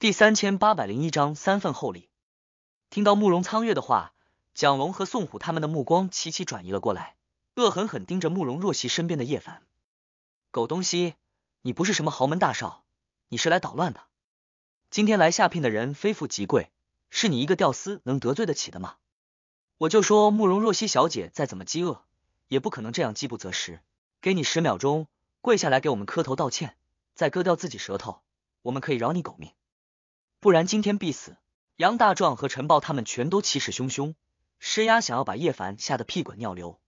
第三千八百零一章三份厚礼。听到慕容苍月的话，蒋龙和宋虎他们的目光齐齐转移了过来，恶狠狠盯着慕容若曦身边的叶凡。狗东西，你不是什么豪门大少，你是来捣乱的。今天来下聘的人非富即贵，是你一个屌丝能得罪得起的吗？我就说慕容若曦小姐再怎么饥饿，也不可能这样饥不择食。给你十秒钟，跪下来给我们磕头道歉，再割掉自己舌头，我们可以饶你狗命。不然今天必死！杨大壮和陈豹他们全都气势汹汹，施压想要把叶凡吓得屁滚尿流。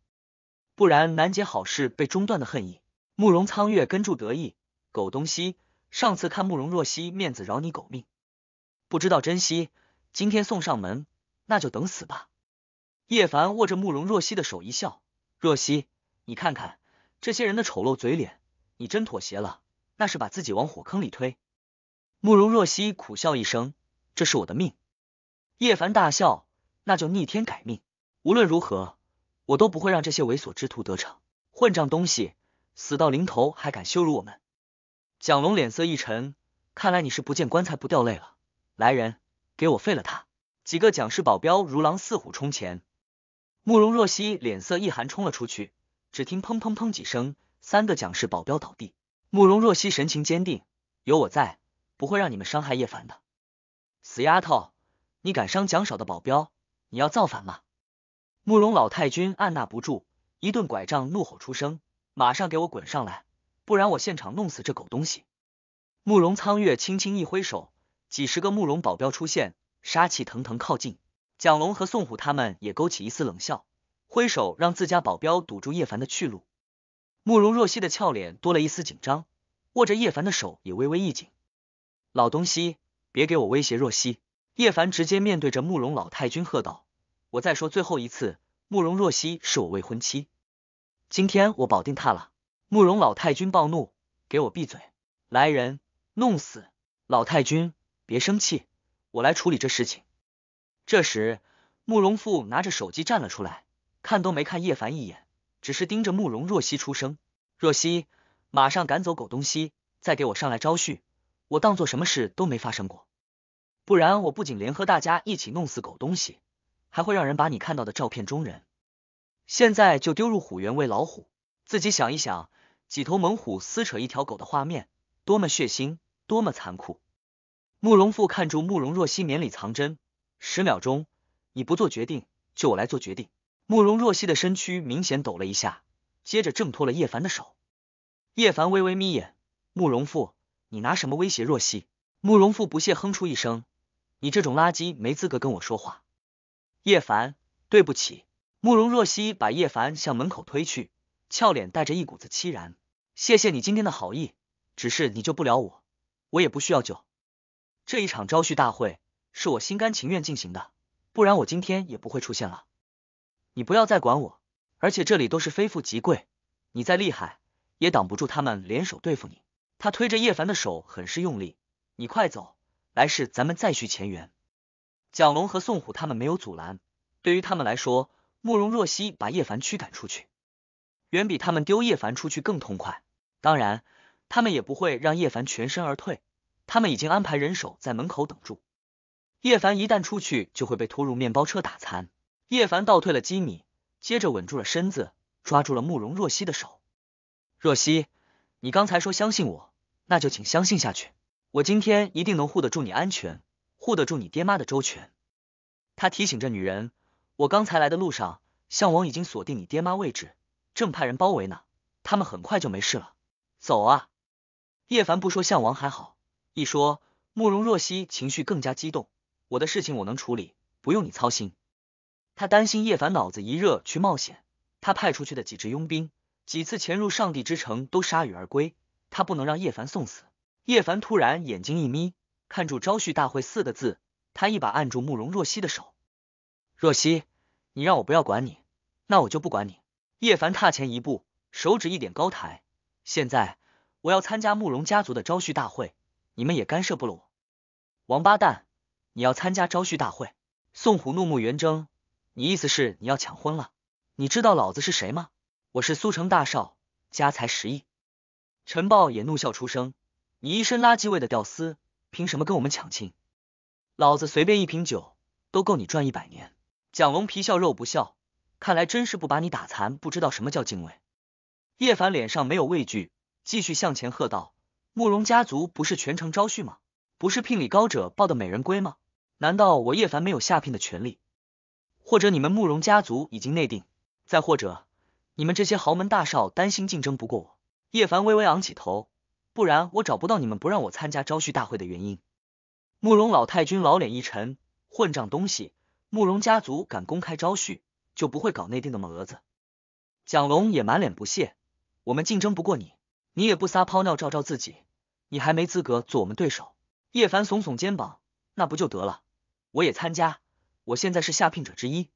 不然难解好事被中断的恨意。慕容苍月跟住得意，狗东西！上次看慕容若曦面子饶你狗命，不知道珍惜，今天送上门，那就等死吧。叶凡握着慕容若曦的手一笑：“若曦，你看看这些人的丑陋嘴脸，你真妥协了，那是把自己往火坑里推。”慕容若曦苦笑一声：“这是我的命。”叶凡大笑：“那就逆天改命！无论如何，我都不会让这些猥琐之徒得逞！混账东西，死到临头还敢羞辱我们！”蒋龙脸色一沉：“看来你是不见棺材不掉泪了。来人，给我废了他！”几个蒋氏保镖如狼似虎冲前，慕容若曦脸色一寒，冲了出去。只听砰砰砰几声，三个蒋氏保镖倒地。慕容若曦神情坚定：“有我在。”不会让你们伤害叶凡的，死丫头，你敢伤蒋少的保镖，你要造反吗？慕容老太君按捺不住，一顿拐杖怒吼出声：“马上给我滚上来，不然我现场弄死这狗东西！”慕容苍月轻轻一挥手，几十个慕容保镖出现，杀气腾腾靠近。蒋龙和宋虎他们也勾起一丝冷笑，挥手让自家保镖堵住叶凡的去路。慕容若曦的俏脸多了一丝紧张，握着叶凡的手也微微一紧。老东西，别给我威胁若曦！叶凡直接面对着慕容老太君喝道：“我再说最后一次，慕容若曦是我未婚妻，今天我保定他了！”慕容老太君暴怒：“给我闭嘴！来人，弄死！”老太君，别生气，我来处理这事情。这时，慕容复拿着手机站了出来，看都没看叶凡一眼，只是盯着慕容若曦出声：“若曦，马上赶走狗东西，再给我上来招婿。”我当做什么事都没发生过，不然我不仅联合大家一起弄死狗东西，还会让人把你看到的照片中人，现在就丢入虎园喂老虎。自己想一想，几头猛虎撕扯一条狗的画面，多么血腥，多么残酷！慕容复看住慕容若曦，绵里藏针。十秒钟，你不做决定，就我来做决定。慕容若曦的身躯明显抖了一下，接着挣脱了叶凡的手。叶凡微微眯眼，慕容复。你拿什么威胁若曦？慕容复不屑哼出一声，你这种垃圾没资格跟我说话。叶凡，对不起。慕容若曦把叶凡向门口推去，俏脸带着一股子凄然。谢谢你今天的好意，只是你救不了我，我也不需要救。这一场招婿大会是我心甘情愿进行的，不然我今天也不会出现了。你不要再管我，而且这里都是非富即贵，你再厉害也挡不住他们联手对付你。他推着叶凡的手很是用力，你快走，来世咱们再续前缘。蒋龙和宋虎他们没有阻拦，对于他们来说，慕容若曦把叶凡驱赶出去，远比他们丢叶凡出去更痛快。当然，他们也不会让叶凡全身而退，他们已经安排人手在门口等住。叶凡一旦出去，就会被拖入面包车打残。叶凡倒退了几米，接着稳住了身子，抓住了慕容若曦的手。若曦，你刚才说相信我。那就请相信下去，我今天一定能护得住你安全，护得住你爹妈的周全。他提醒着女人，我刚才来的路上，项王已经锁定你爹妈位置，正派人包围呢，他们很快就没事了。走啊！叶凡不说项王还好，一说慕容若曦情绪更加激动。我的事情我能处理，不用你操心。他担心叶凡脑子一热去冒险，他派出去的几支佣兵几次潜入上帝之城都铩羽而归。他不能让叶凡送死。叶凡突然眼睛一眯，看住“招婿大会”四个字，他一把按住慕容若曦的手：“若曦，你让我不要管你，那我就不管你。”叶凡踏前一步，手指一点高台：“现在我要参加慕容家族的招婿大会，你们也干涉不了我。”王八蛋，你要参加招婿大会？宋虎怒目圆睁：“你意思是你要抢婚了？你知道老子是谁吗？我是苏城大少，家财十亿。”陈豹也怒笑出声：“你一身垃圾味的屌丝，凭什么跟我们抢亲？老子随便一瓶酒都够你赚一百年。”蒋龙皮笑肉不笑，看来真是不把你打残，不知道什么叫敬畏。叶凡脸上没有畏惧，继续向前喝道：“慕容家族不是全城招婿吗？不是聘礼高者抱的美人归吗？难道我叶凡没有下聘的权利？或者你们慕容家族已经内定？再或者你们这些豪门大少担心竞争不过我？”叶凡微微昂起头，不然我找不到你们不让我参加招婿大会的原因。慕容老太君老脸一沉：“混账东西，慕容家族敢公开招婿，就不会搞内定的么蛾子。”蒋龙也满脸不屑：“我们竞争不过你，你也不撒泡尿照照自己，你还没资格做我们对手。”叶凡耸耸肩膀：“那不就得了，我也参加。我现在是下聘者之一，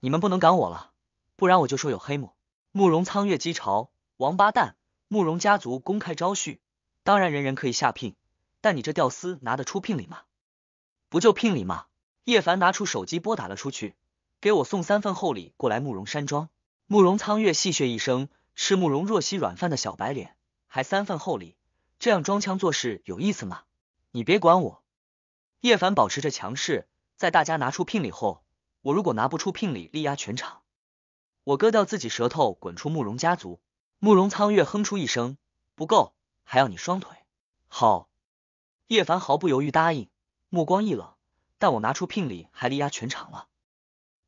你们不能赶我了，不然我就说有黑幕。”慕容苍月讥嘲：“王八蛋！”慕容家族公开招婿，当然人人可以下聘，但你这屌丝拿得出聘礼吗？不就聘礼吗？叶凡拿出手机拨打了出去，给我送三份厚礼过来慕容山庄。慕容苍月戏谑一声，吃慕容若曦软饭的小白脸，还三份厚礼，这样装腔作势有意思吗？你别管我。叶凡保持着强势，在大家拿出聘礼后，我如果拿不出聘礼力压全场，我割掉自己舌头滚出慕容家族。慕容苍月哼出一声，不够，还要你双腿。好，叶凡毫不犹豫答应，目光一冷，但我拿出聘礼，还力压全场了，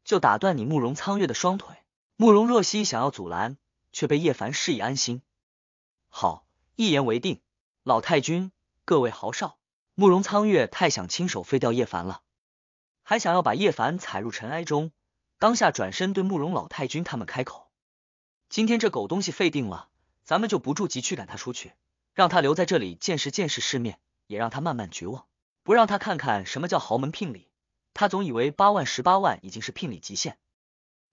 就打断你慕容苍月的双腿。慕容若曦想要阻拦，却被叶凡示意安心。好，一言为定。老太君，各位豪少，慕容苍月太想亲手废掉叶凡了，还想要把叶凡踩入尘埃中。当下转身对慕容老太君他们开口。今天这狗东西废定了，咱们就不住急驱赶他出去，让他留在这里见识见识世面，也让他慢慢绝望，不让他看看什么叫豪门聘礼。他总以为八万、十八万已经是聘礼极限。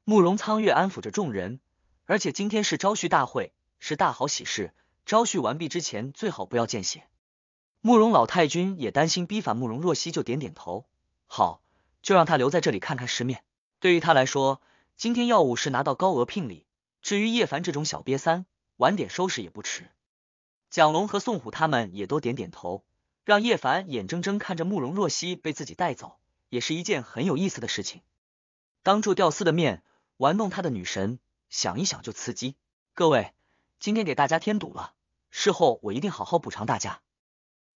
慕容苍月安抚着众人，而且今天是招婿大会，是大好喜事，招婿完毕之前最好不要见血。慕容老太君也担心逼反慕容若曦，就点点头，好，就让他留在这里看看世面。对于他来说，今天要务是拿到高额聘礼。至于叶凡这种小瘪三，晚点收拾也不迟。蒋龙和宋虎他们也都点点头，让叶凡眼睁睁看着慕容若曦被自己带走，也是一件很有意思的事情。当住吊丝的面玩弄他的女神，想一想就刺激。各位，今天给大家添堵了，事后我一定好好补偿大家。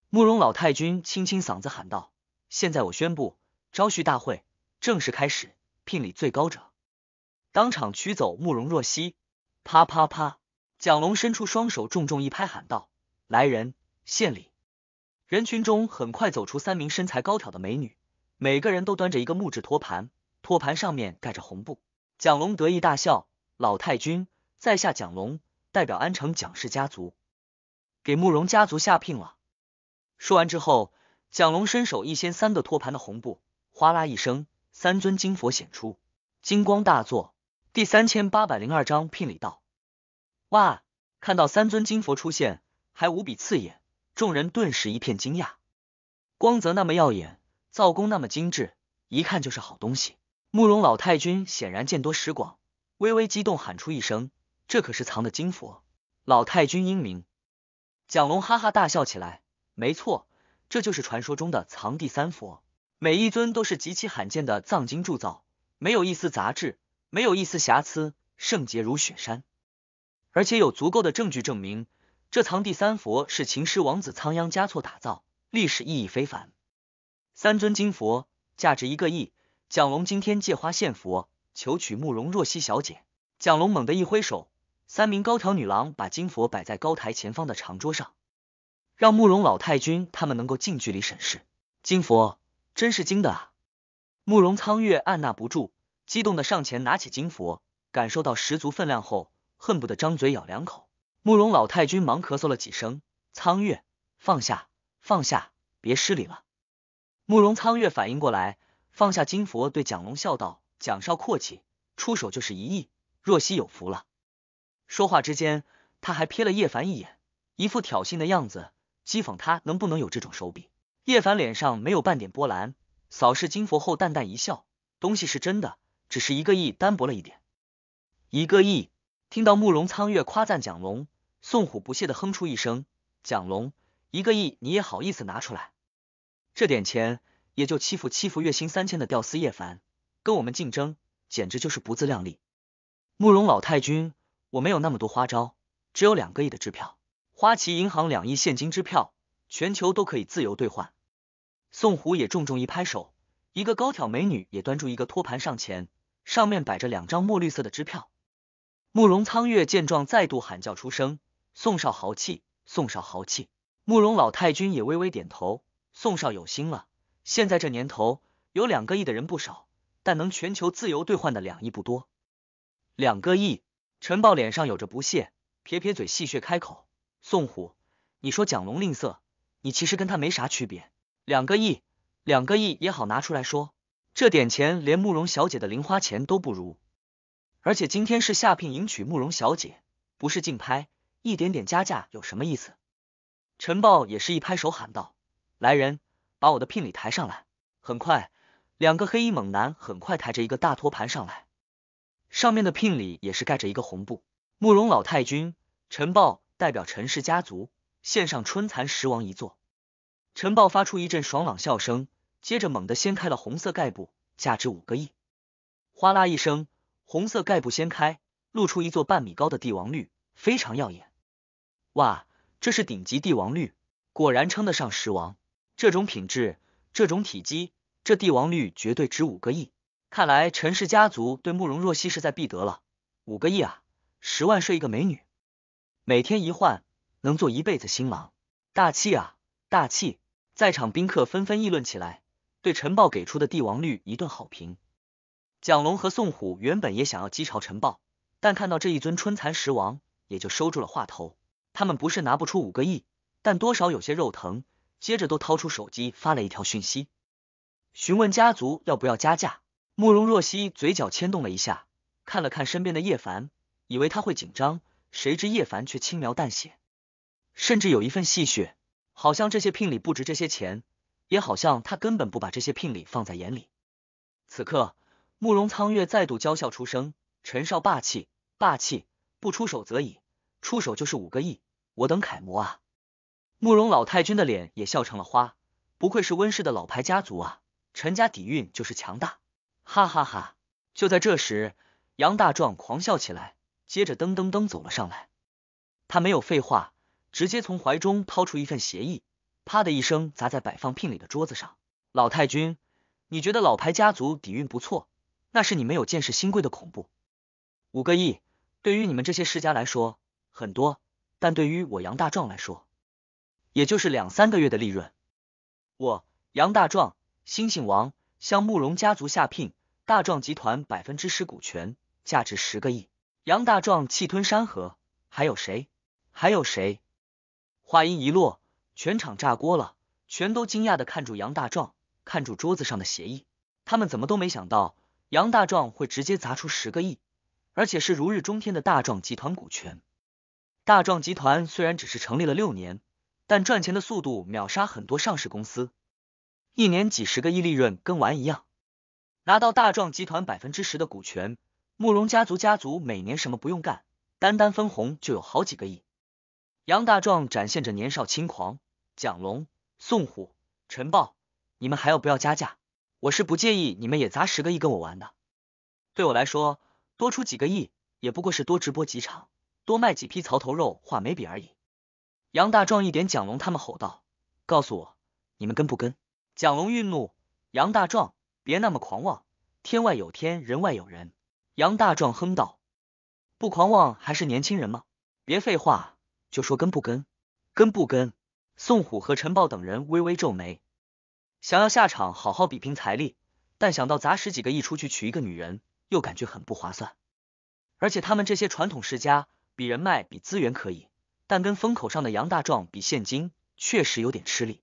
慕容老太君清清嗓子喊道：“现在我宣布，招婿大会正式开始，聘礼最高者当场取走慕容若曦。”啪啪啪！蒋龙伸出双手，重重一拍，喊道：“来人，献礼！”人群中很快走出三名身材高挑的美女，每个人都端着一个木质托盘，托盘上面盖着红布。蒋龙得意大笑：“老太君，在下蒋龙，代表安城蒋氏家族给慕容家族下聘了。”说完之后，蒋龙伸手一掀三个托盘的红布，哗啦一声，三尊金佛显出，金光大作。第三千八百零二章聘礼到。哇！看到三尊金佛出现，还无比刺眼，众人顿时一片惊讶。光泽那么耀眼，造工那么精致，一看就是好东西。慕容老太君显然见多识广，微微激动喊出一声：“这可是藏的金佛！”老太君英明。蒋龙哈哈大笑起来：“没错，这就是传说中的藏地三佛，每一尊都是极其罕见的藏金铸造，没有一丝杂质，没有一丝瑕疵，圣洁如雪山。”而且有足够的证据证明，这藏地三佛是秦始王子仓央嘉措打造，历史意义非凡。三尊金佛价值一个亿，蒋龙今天借花献佛，求娶慕容若曦小姐。蒋龙猛地一挥手，三名高挑女郎把金佛摆在高台前方的长桌上，让慕容老太君他们能够近距离审视。金佛真是金的！啊！慕容苍月按捺不住，激动的上前拿起金佛，感受到十足分量后。恨不得张嘴咬两口，慕容老太君忙咳嗽了几声，苍月放下放下，别失礼了。慕容苍月反应过来，放下金佛，对蒋龙笑道：“蒋少阔气，出手就是一亿，若曦有福了。”说话之间，他还瞥了叶凡一眼，一副挑衅的样子，讥讽他能不能有这种手笔。叶凡脸上没有半点波澜，扫视金佛后淡淡一笑：“东西是真的，只是一个亿，单薄了一点。”一个亿。听到慕容苍月夸赞蒋龙，宋虎不屑的哼出一声：“蒋龙，一个亿你也好意思拿出来？这点钱也就欺负欺负月薪三千的吊丝叶凡，跟我们竞争简直就是不自量力。”慕容老太君，我没有那么多花招，只有两个亿的支票，花旗银行两亿现金支票，全球都可以自由兑换。宋虎也重重一拍手，一个高挑美女也端住一个托盘上前，上面摆着两张墨绿色的支票。慕容苍月见状，再度喊叫出声：“宋少豪气，宋少豪气！”慕容老太君也微微点头：“宋少有心了。现在这年头，有两个亿的人不少，但能全球自由兑换的两亿不多。两个亿，陈豹脸上有着不屑，撇撇嘴，戏谑开口：“宋虎，你说蒋龙吝啬，你其实跟他没啥区别。两个亿，两个亿也好拿出来说，这点钱连慕容小姐的零花钱都不如。”而且今天是下聘迎娶慕容小姐，不是竞拍，一点点加价有什么意思？晨报也是一拍手喊道：“来人，把我的聘礼抬上来！”很快，两个黑衣猛男很快抬着一个大托盘上来，上面的聘礼也是盖着一个红布。慕容老太君，晨报代表陈氏家族献上春蚕食王一座。晨报发出一阵爽朗笑声，接着猛地掀开了红色盖布，价值五个亿，哗啦一声。红色盖布掀开，露出一座半米高的帝王绿，非常耀眼。哇，这是顶级帝王绿，果然称得上石王。这种品质，这种体积，这帝王绿绝对值五个亿。看来陈氏家族对慕容若曦势在必得了。五个亿啊，十万睡一个美女，每天一换，能做一辈子新郎，大气啊，大气！在场宾客纷纷议论起来，对晨报给出的帝王绿一顿好评。蒋龙和宋虎原本也想要击朝晨报，但看到这一尊春蚕食王，也就收住了话头。他们不是拿不出五个亿，但多少有些肉疼。接着都掏出手机发了一条讯息，询问家族要不要加价。慕容若曦嘴角牵动了一下，看了看身边的叶凡，以为他会紧张，谁知叶凡却轻描淡写，甚至有一份戏谑，好像这些聘礼不值这些钱，也好像他根本不把这些聘礼放在眼里。此刻。慕容苍月再度娇笑出声，陈少霸气，霸气，不出手则已，出手就是五个亿，我等楷模啊！慕容老太君的脸也笑成了花，不愧是温氏的老牌家族啊，陈家底蕴就是强大，哈哈哈！就在这时，杨大壮狂笑起来，接着噔噔噔走了上来，他没有废话，直接从怀中掏出一份协议，啪的一声砸在摆放聘礼的桌子上。老太君，你觉得老牌家族底蕴不错？那是你没有见识新贵的恐怖。五个亿对于你们这些世家来说很多，但对于我杨大壮来说，也就是两三个月的利润。我杨大壮，星星王向慕容家族下聘，大壮集团百分之十股权，价值十个亿。杨大壮气吞山河，还有谁？还有谁？话音一落，全场炸锅了，全都惊讶的看住杨大壮，看住桌子上的协议，他们怎么都没想到。杨大壮会直接砸出十个亿，而且是如日中天的大壮集团股权。大壮集团虽然只是成立了六年，但赚钱的速度秒杀很多上市公司，一年几十个亿利润跟玩一样。拿到大壮集团百分之十的股权，慕容家族家族每年什么不用干，单单分红就有好几个亿。杨大壮展现着年少轻狂，蒋龙、宋虎、陈豹，你们还要不要加价？我是不介意你们也砸十个亿跟我玩的，对我来说多出几个亿也不过是多直播几场，多卖几批槽头肉、画眉笔而已。杨大壮一点蒋龙他们吼道：“告诉我你们跟不跟？”蒋龙愠怒：“杨大壮别那么狂妄，天外有天，人外有人。”杨大壮哼道：“不狂妄还是年轻人吗？别废话，就说跟不跟，跟不跟？”宋虎和陈豹等人微微皱眉。想要下场好好比拼财力，但想到砸十几个亿出去娶一个女人，又感觉很不划算。而且他们这些传统世家比人脉、比资源可以，但跟风口上的杨大壮比现金，确实有点吃力。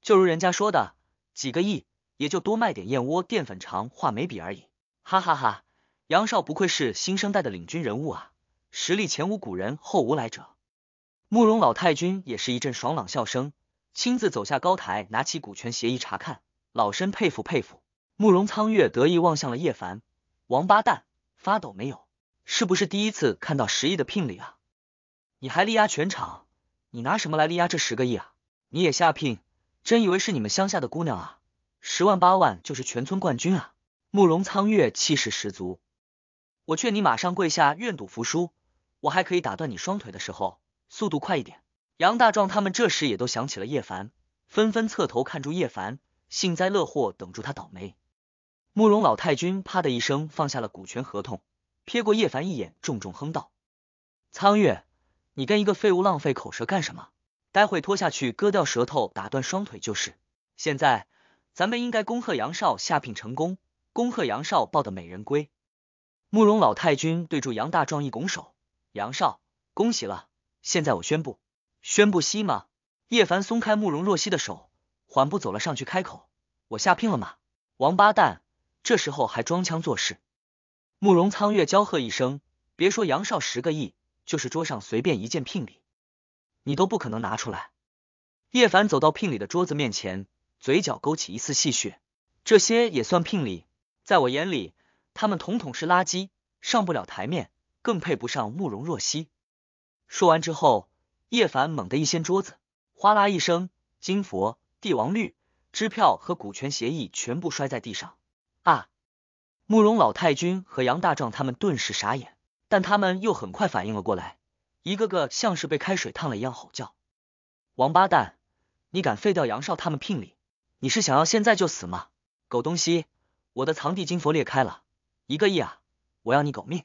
就如人家说的，几个亿也就多卖点燕窝、淀粉肠、画眉笔而已。哈哈哈，杨少不愧是新生代的领军人物啊，实力前无古人后无来者。慕容老太君也是一阵爽朗笑声。亲自走下高台，拿起股权协议查看，老身佩服佩服。慕容苍月得意望向了叶凡，王八蛋，发抖没有？是不是第一次看到十亿的聘礼啊？你还力压全场，你拿什么来力压这十个亿啊？你也下聘，真以为是你们乡下的姑娘啊？十万八万就是全村冠军啊！慕容苍月气势十足，我劝你马上跪下，愿赌服输，我还可以打断你双腿的时候，速度快一点。杨大壮他们这时也都想起了叶凡，纷纷侧头看住叶凡，幸灾乐祸等住他倒霉。慕容老太君啪的一声放下了股权合同，瞥过叶凡一眼，重重哼道：“苍月，你跟一个废物浪费口舌干什么？待会拖下去，割掉舌头，打断双腿就是。现在，咱们应该恭贺杨少下聘成功，恭贺杨少抱得美人归。”慕容老太君对住杨大壮一拱手：“杨少，恭喜了。现在我宣布。”宣布息吗？叶凡松开慕容若曦的手，缓步走了上去，开口：“我下聘了吗？”王八蛋，这时候还装腔作势！慕容苍月娇喝一声：“别说杨少十个亿，就是桌上随便一件聘礼，你都不可能拿出来。”叶凡走到聘礼的桌子面前，嘴角勾起一丝戏谑：“这些也算聘礼？在我眼里，他们统统是垃圾，上不了台面，更配不上慕容若曦。”说完之后。叶凡猛地一掀桌子，哗啦一声，金佛、帝王绿、支票和股权协议全部摔在地上。啊！慕容老太君和杨大壮他们顿时傻眼，但他们又很快反应了过来，一个个像是被开水烫了一样吼叫：“王八蛋，你敢废掉杨少他们聘礼？你是想要现在就死吗？狗东西，我的藏地金佛裂开了，一个亿啊！我要你狗命！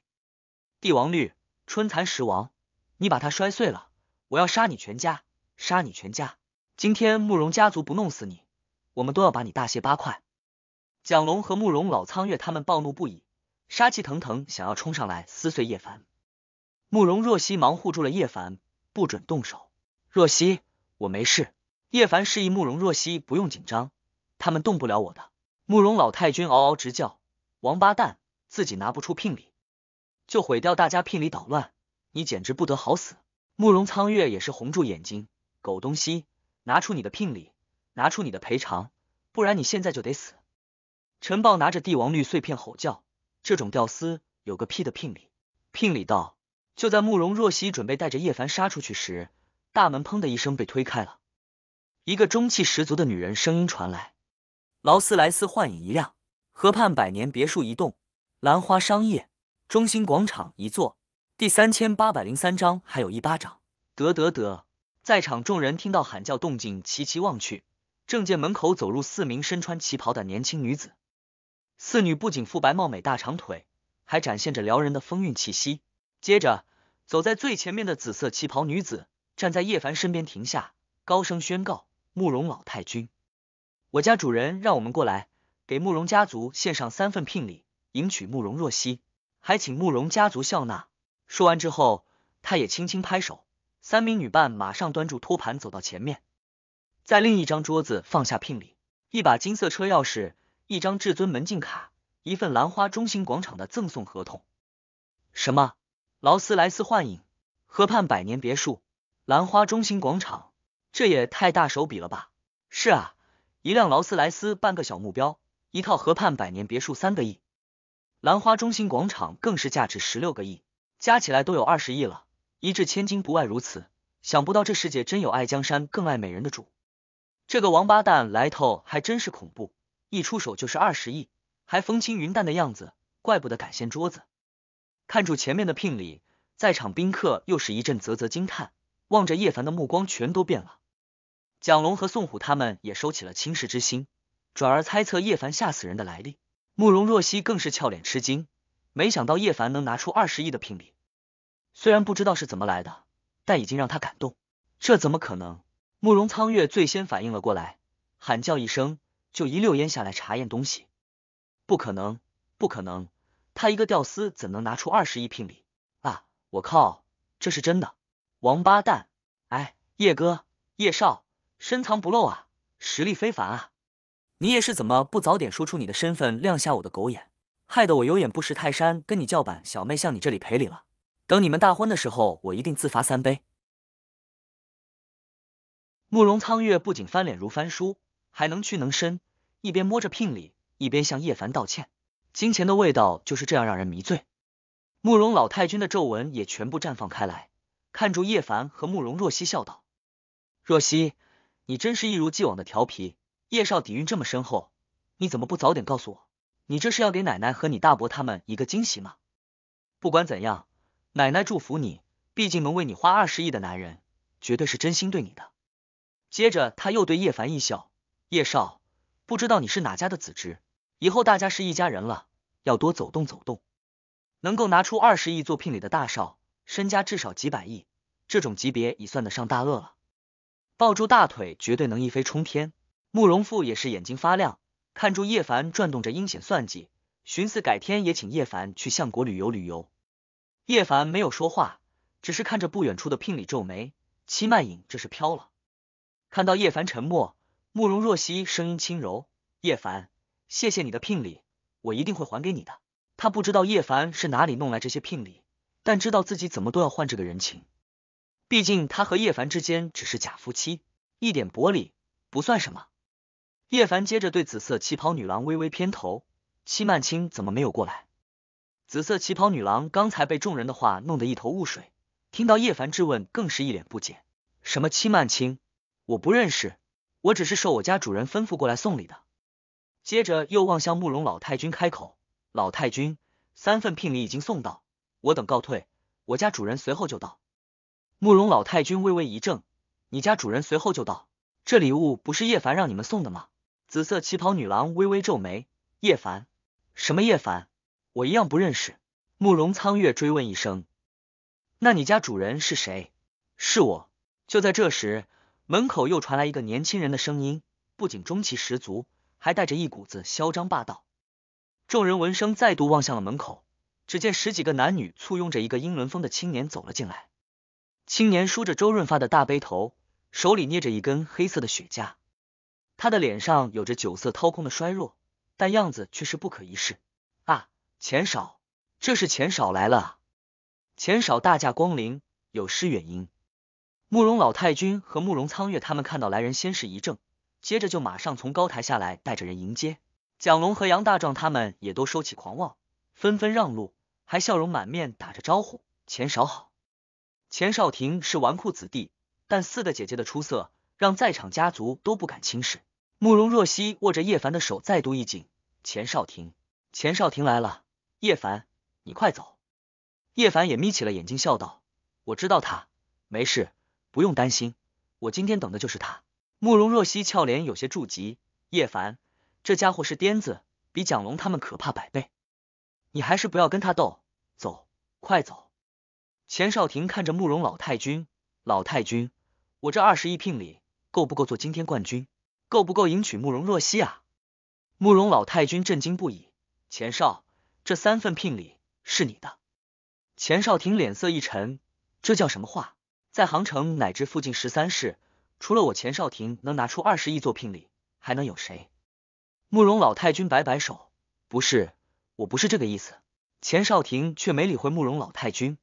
帝王绿，春蚕食王，你把它摔碎了！”我要杀你全家，杀你全家！今天慕容家族不弄死你，我们都要把你大卸八块。蒋龙和慕容老苍月他们暴怒不已，杀气腾腾，想要冲上来撕碎叶凡。慕容若曦忙护住了叶凡，不准动手。若曦，我没事。叶凡示意慕容若曦不用紧张，他们动不了我的。慕容老太君嗷嗷直叫，王八蛋，自己拿不出聘礼，就毁掉大家聘礼捣乱，你简直不得好死。慕容苍月也是红住眼睛，狗东西，拿出你的聘礼，拿出你的赔偿，不然你现在就得死！陈豹拿着帝王绿碎片吼叫，这种屌丝有个屁的聘礼！聘礼到！就在慕容若曦准备带着叶凡杀出去时，大门砰的一声被推开了，一个中气十足的女人声音传来：“劳斯莱斯幻影一辆，河畔百年别墅一栋，兰花商业中心广场一座。”第三千八百零三章，还有一巴掌！得得得！在场众人听到喊叫动静，齐齐望去，正见门口走入四名身穿旗袍的年轻女子。四女不仅肤白貌美、大长腿，还展现着撩人的风韵气息。接着，走在最前面的紫色旗袍女子站在叶凡身边停下，高声宣告：“慕容老太君，我家主人让我们过来，给慕容家族献上三份聘礼，迎娶慕容若曦，还请慕容家族笑纳。”说完之后，他也轻轻拍手。三名女伴马上端住托盘走到前面，在另一张桌子放下聘礼：一把金色车钥匙，一张至尊门禁卡，一份兰花中心广场的赠送合同。什么？劳斯莱斯幻影、河畔百年别墅、兰花中心广场，这也太大手笔了吧？是啊，一辆劳斯莱斯半个小目标，一套河畔百年别墅三个亿，兰花中心广场更是价值十六个亿。加起来都有二十亿了，一掷千金不外如此。想不到这世界真有爱江山更爱美人的主，这个王八蛋来头还真是恐怖，一出手就是二十亿，还风轻云淡的样子，怪不得敢掀桌子。看住前面的聘礼，在场宾客又是一阵啧啧惊叹，望着叶凡的目光全都变了。蒋龙和宋虎他们也收起了轻视之心，转而猜测叶凡吓死人的来历。慕容若曦更是俏脸吃惊。没想到叶凡能拿出二十亿的聘礼，虽然不知道是怎么来的，但已经让他感动。这怎么可能？慕容苍月最先反应了过来，喊叫一声，就一溜烟下来查验东西。不可能，不可能！他一个吊丝怎能拿出二十亿聘礼啊？我靠，这是真的！王八蛋！哎，叶哥，叶少，深藏不露啊，实力非凡啊！你也是怎么不早点说出你的身份，亮瞎我的狗眼？害得我有眼不识泰山，跟你叫板，小妹向你这里赔礼了。等你们大婚的时候，我一定自罚三杯。慕容苍月不仅翻脸如翻书，还能屈能伸，一边摸着聘礼，一边向叶凡道歉。金钱的味道就是这样让人迷醉。慕容老太君的皱纹也全部绽放开来，看住叶凡和慕容若曦笑道：“若曦，你真是一如既往的调皮。叶少底蕴这么深厚，你怎么不早点告诉我？”你这是要给奶奶和你大伯他们一个惊喜吗？不管怎样，奶奶祝福你，毕竟能为你花二十亿的男人，绝对是真心对你的。接着他又对叶凡一笑：“叶少，不知道你是哪家的子侄，以后大家是一家人了，要多走动走动。能够拿出二十亿做聘礼的大少，身家至少几百亿，这种级别已算得上大鳄了。抱住大腿，绝对能一飞冲天。”慕容复也是眼睛发亮。看住叶凡转动着阴险算计，寻思改天也请叶凡去相国旅游旅游。叶凡没有说话，只是看着不远处的聘礼皱眉。戚曼影这是飘了。看到叶凡沉默，慕容若曦声音轻柔：“叶凡，谢谢你的聘礼，我一定会还给你的。”他不知道叶凡是哪里弄来这些聘礼，但知道自己怎么都要换这个人情。毕竟他和叶凡之间只是假夫妻，一点薄礼不算什么。叶凡接着对紫色旗袍女郎微微偏头，戚曼青怎么没有过来？紫色旗袍女郎刚才被众人的话弄得一头雾水，听到叶凡质问，更是一脸不解。什么戚曼青？我不认识，我只是受我家主人吩咐过来送礼的。接着又望向慕容老太君开口：“老太君，三份聘礼已经送到，我等告退，我家主人随后就到。”慕容老太君微微一怔：“你家主人随后就到？这礼物不是叶凡让你们送的吗？”紫色旗袍女郎微微皱眉，叶凡？什么叶凡？我一样不认识。慕容苍月追问一声：“那你家主人是谁？”“是我。”就在这时，门口又传来一个年轻人的声音，不仅中气十足，还带着一股子嚣张霸道。众人闻声再度望向了门口，只见十几个男女簇拥着一个英伦风的青年走了进来。青年梳着周润发的大背头，手里捏着一根黑色的雪茄。他的脸上有着酒色掏空的衰弱，但样子却是不可一世。啊，钱少，这是钱少来了啊！钱少大驾光临，有失远迎。慕容老太君和慕容苍月他们看到来人，先是一怔，接着就马上从高台下来，带着人迎接。蒋龙和杨大壮他们也都收起狂妄，纷纷让路，还笑容满面打着招呼。钱少好，钱少廷是纨绔子弟，但四个姐姐的出色。让在场家族都不敢轻视。慕容若曦握着叶凡的手再度一紧。钱少廷，钱少廷来了！叶凡，你快走！叶凡也眯起了眼睛，笑道：“我知道他没事，不用担心。我今天等的就是他。”慕容若曦俏脸有些着急：“叶凡，这家伙是癫子，比蒋龙他们可怕百倍。你还是不要跟他斗，走，快走！”钱少廷看着慕容老太君：“老太君，我这二十亿聘礼。”够不够做今天冠军？够不够迎娶慕容若曦啊？慕容老太君震惊不已。钱少，这三份聘礼是你的。钱少廷脸色一沉，这叫什么话？在杭城乃至附近十三市，除了我钱少廷能拿出二十亿做聘礼，还能有谁？慕容老太君摆摆手，不是，我不是这个意思。钱少廷却没理会慕容老太君，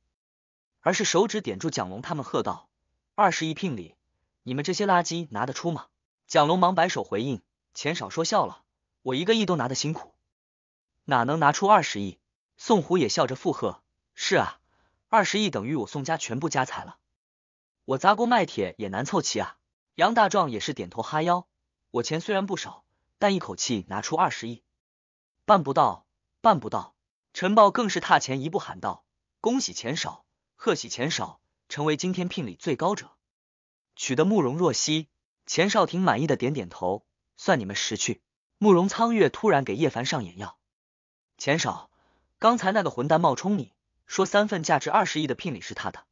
而是手指点住蒋龙他们，喝道：“二十亿聘礼！”你们这些垃圾拿得出吗？蒋龙忙摆手回应：“钱少说笑了，我一个亿都拿得辛苦，哪能拿出二十亿？”宋虎也笑着附和：“是啊，二十亿等于我宋家全部家财了，我砸锅卖铁也难凑齐啊。”杨大壮也是点头哈腰：“我钱虽然不少，但一口气拿出二十亿，办不到，办不到。”陈豹更是踏前一步喊道：“恭喜钱少，贺喜钱少，成为今天聘礼最高者。”取得慕容若曦，钱少廷满意的点点头，算你们识趣。慕容苍月突然给叶凡上眼药，钱少，刚才那个混蛋冒充你说三份价值二十亿的聘礼是他的。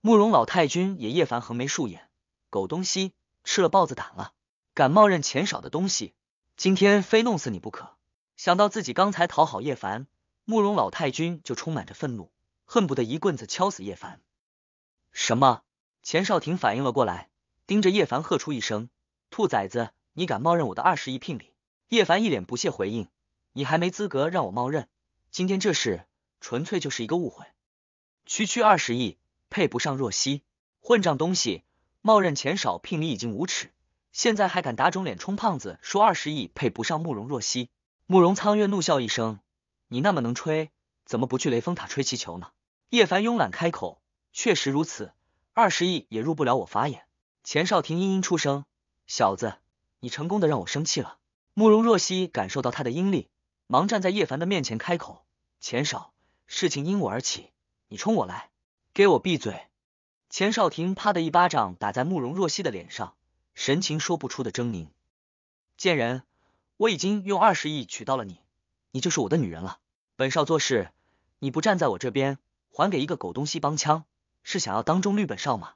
慕容老太君也叶凡横眉竖眼，狗东西吃了豹子胆了，敢冒认钱少的东西，今天非弄死你不可！想到自己刚才讨好叶凡，慕容老太君就充满着愤怒，恨不得一棍子敲死叶凡。什么？钱少廷反应了过来，盯着叶凡喝出一声：“兔崽子，你敢冒认我的二十亿聘礼？”叶凡一脸不屑回应：“你还没资格让我冒认，今天这事纯粹就是一个误会。区区二十亿，配不上若曦。混账东西，冒认钱少聘礼已经无耻，现在还敢打肿脸充胖子，说二十亿配不上慕容若曦。”慕容苍月怒笑一声：“你那么能吹，怎么不去雷峰塔吹气球呢？”叶凡慵懒开口：“确实如此。”二十亿也入不了我法眼。钱少廷阴阴出声：“小子，你成功的让我生气了。”慕容若曦感受到他的阴力，忙站在叶凡的面前开口：“钱少，事情因我而起，你冲我来，给我闭嘴！”钱少廷啪的一巴掌打在慕容若曦的脸上，神情说不出的狰狞：“贱人，我已经用二十亿娶到了你，你就是我的女人了。本少做事，你不站在我这边，还给一个狗东西帮腔。”是想要当众绿本少吗？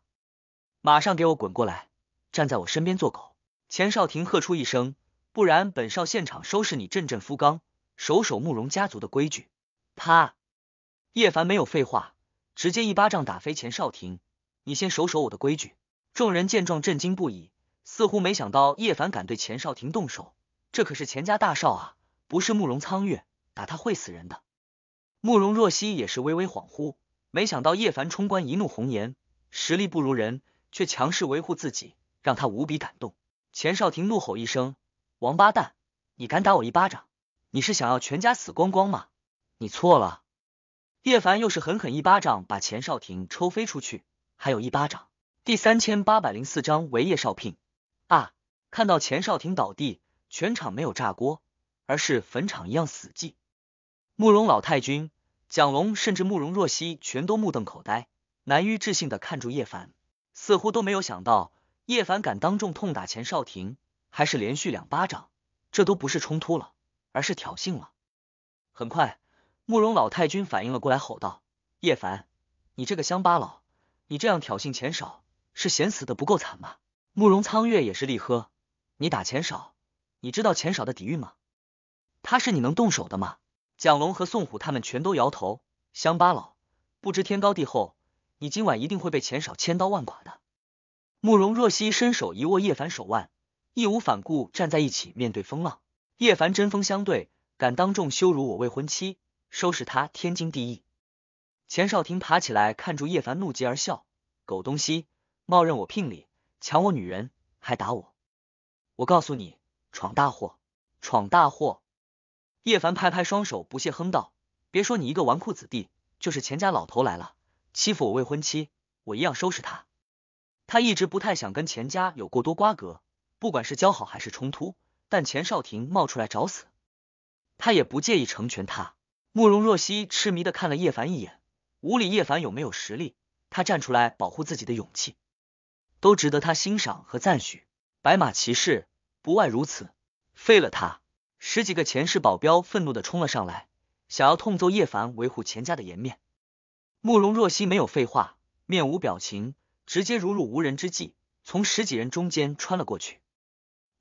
马上给我滚过来，站在我身边做狗！钱少廷喝出一声，不然本少现场收拾你！阵阵夫纲，守守慕容家族的规矩，啪！叶凡没有废话，直接一巴掌打飞钱少廷。你先守守我的规矩！众人见状震惊不已，似乎没想到叶凡敢对钱少廷动手，这可是钱家大少啊，不是慕容苍月，打他会死人的。慕容若曦也是微微恍惚。没想到叶凡冲冠一怒红颜，实力不如人，却强势维护自己，让他无比感动。钱少廷怒吼一声：“王八蛋，你敢打我一巴掌？你是想要全家死光光吗？”你错了。叶凡又是狠狠一巴掌，把钱少廷抽飞出去，还有一巴掌。第三千八百零四章为叶少聘啊！看到钱少廷倒地，全场没有炸锅，而是坟场一样死寂。慕容老太君。蒋龙甚至慕容若曦全都目瞪口呆，难于置信的看住叶凡，似乎都没有想到叶凡敢当众痛打钱少廷，还是连续两巴掌，这都不是冲突了，而是挑衅了。很快，慕容老太君反应了过来，吼道：“叶凡，你这个乡巴佬，你这样挑衅钱少，是嫌死的不够惨吗？”慕容苍月也是厉喝：“你打钱少，你知道钱少的底蕴吗？他是你能动手的吗？”蒋龙和宋虎他们全都摇头，乡巴佬，不知天高地厚，你今晚一定会被钱少千刀万剐的。慕容若曦伸手一握叶凡手腕，义无反顾站在一起面对风浪。叶凡针锋相对，敢当众羞辱我未婚妻，收拾他天经地义。钱少廷爬起来，看住叶凡，怒极而笑，狗东西，冒认我聘礼，抢我女人，还打我，我告诉你，闯大祸，闯大祸。叶凡拍拍双手，不屑哼道：“别说你一个纨绔子弟，就是钱家老头来了，欺负我未婚妻，我一样收拾他。”他一直不太想跟钱家有过多瓜葛，不管是交好还是冲突，但钱少廷冒出来找死，他也不介意成全他。慕容若曦痴迷的看了叶凡一眼，无理叶凡有没有实力，他站出来保护自己的勇气，都值得他欣赏和赞许。白马骑士不外如此，废了他。十几个前世保镖愤怒的冲了上来，想要痛揍叶凡，维护钱家的颜面。慕容若曦没有废话，面无表情，直接如入无人之境，从十几人中间穿了过去。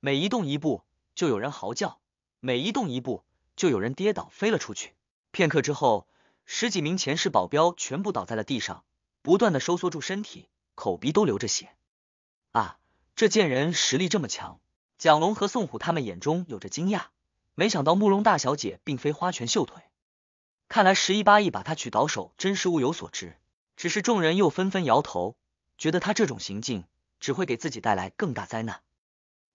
每移动一步，就有人嚎叫；每移动一步，就有人跌倒，飞了出去。片刻之后，十几名前世保镖全部倒在了地上，不断的收缩住身体，口鼻都流着血。啊！这贱人实力这么强！蒋龙和宋虎他们眼中有着惊讶。没想到慕容大小姐并非花拳绣腿，看来十一八亿把她娶到手真是物有所值。只是众人又纷纷摇头，觉得她这种行径只会给自己带来更大灾难。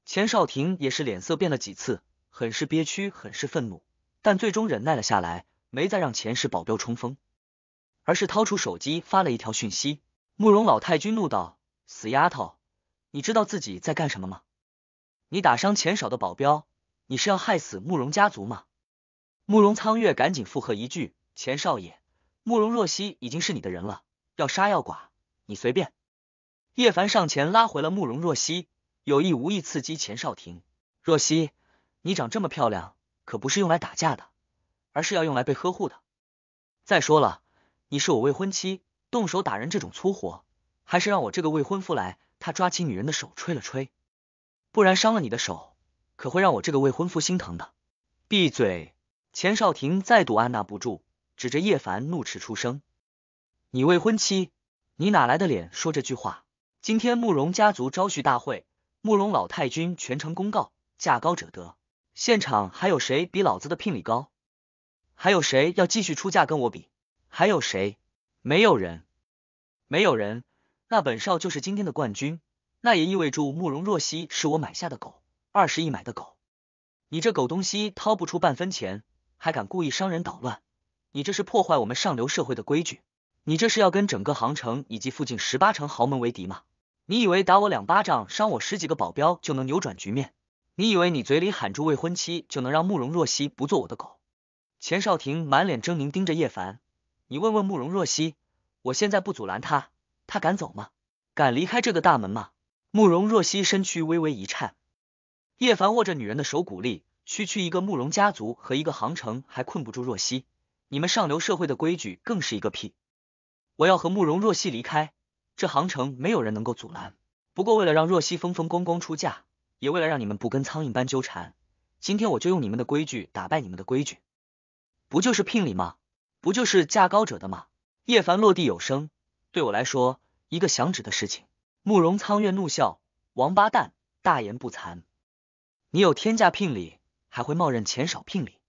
钱少廷也是脸色变了几次，很是憋屈，很是愤怒，但最终忍耐了下来，没再让前世保镖冲锋，而是掏出手机发了一条讯息：“慕容老太君怒道：‘死丫头，你知道自己在干什么吗？你打伤钱少的保镖。’”你是要害死慕容家族吗？慕容苍月赶紧附和一句：“钱少爷，慕容若曦已经是你的人了，要杀要剐，你随便。”叶凡上前拉回了慕容若曦，有意无意刺激钱少廷：“若曦，你长这么漂亮，可不是用来打架的，而是要用来被呵护的。再说了，你是我未婚妻，动手打人这种粗活，还是让我这个未婚夫来。他抓起女人的手吹了吹，不然伤了你的手。”可会让我这个未婚夫心疼的。闭嘴！钱少廷再度按捺不住，指着叶凡怒斥出声：“你未婚妻，你哪来的脸说这句话？今天慕容家族招婿大会，慕容老太君全程公告，价高者得。现场还有谁比老子的聘礼高？还有谁要继续出价跟我比？还有谁？没有人，没有人。那本少就是今天的冠军，那也意味着慕容若曦是我买下的狗。”二十亿买的狗，你这狗东西掏不出半分钱，还敢故意伤人捣乱，你这是破坏我们上流社会的规矩，你这是要跟整个杭城以及附近十八城豪门为敌吗？你以为打我两巴掌，伤我十几个保镖就能扭转局面？你以为你嘴里喊住未婚妻就能让慕容若曦不做我的狗？钱少廷满脸狰狞盯着叶凡，你问问慕容若曦，我现在不阻拦他，他敢走吗？敢离开这个大门吗？慕容若曦身躯微微一颤。叶凡握着女人的手，鼓励：“区区一个慕容家族和一个杭城，还困不住若曦？你们上流社会的规矩，更是一个屁！我要和慕容若曦离开这杭城，没有人能够阻拦。不过，为了让若曦风风光光出嫁，也为了让你们不跟苍蝇般纠缠，今天我就用你们的规矩打败你们的规矩。不就是聘礼吗？不就是嫁高者的吗？”叶凡落地有声，对我来说，一个响指的事情。慕容苍月怒笑：“王八蛋，大言不惭！”你有天价聘礼，还会冒认钱少聘礼？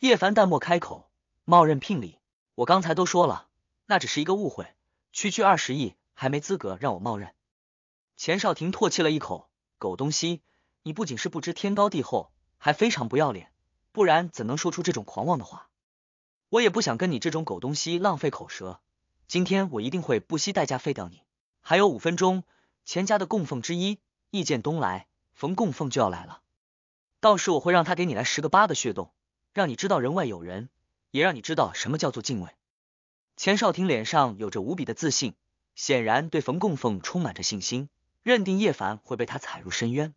叶凡淡漠开口，冒认聘礼，我刚才都说了，那只是一个误会，区区二十亿还没资格让我冒认。钱少廷唾弃了一口狗东西，你不仅是不知天高地厚，还非常不要脸，不然怎能说出这种狂妄的话？我也不想跟你这种狗东西浪费口舌，今天我一定会不惜代价废掉你。还有五分钟，钱家的供奉之一易建东来冯供奉就要来了。到时我会让他给你来十个八的血洞，让你知道人外有人，也让你知道什么叫做敬畏。钱少廷脸上有着无比的自信，显然对冯供奉充满着信心，认定叶凡会被他踩入深渊。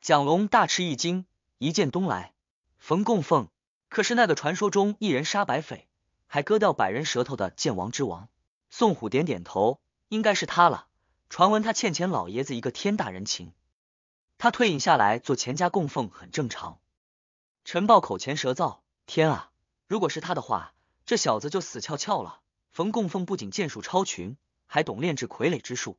蒋龙大吃一惊，一剑东来，冯供奉可是那个传说中一人杀百匪，还割掉百人舌头的剑王之王。宋虎点点头，应该是他了。传闻他欠钱老爷子一个天大人情。他退隐下来做钱家供奉很正常。陈豹口前舌燥，天啊！如果是他的话，这小子就死翘翘了。冯供奉不仅剑术超群，还懂炼制傀儡之术。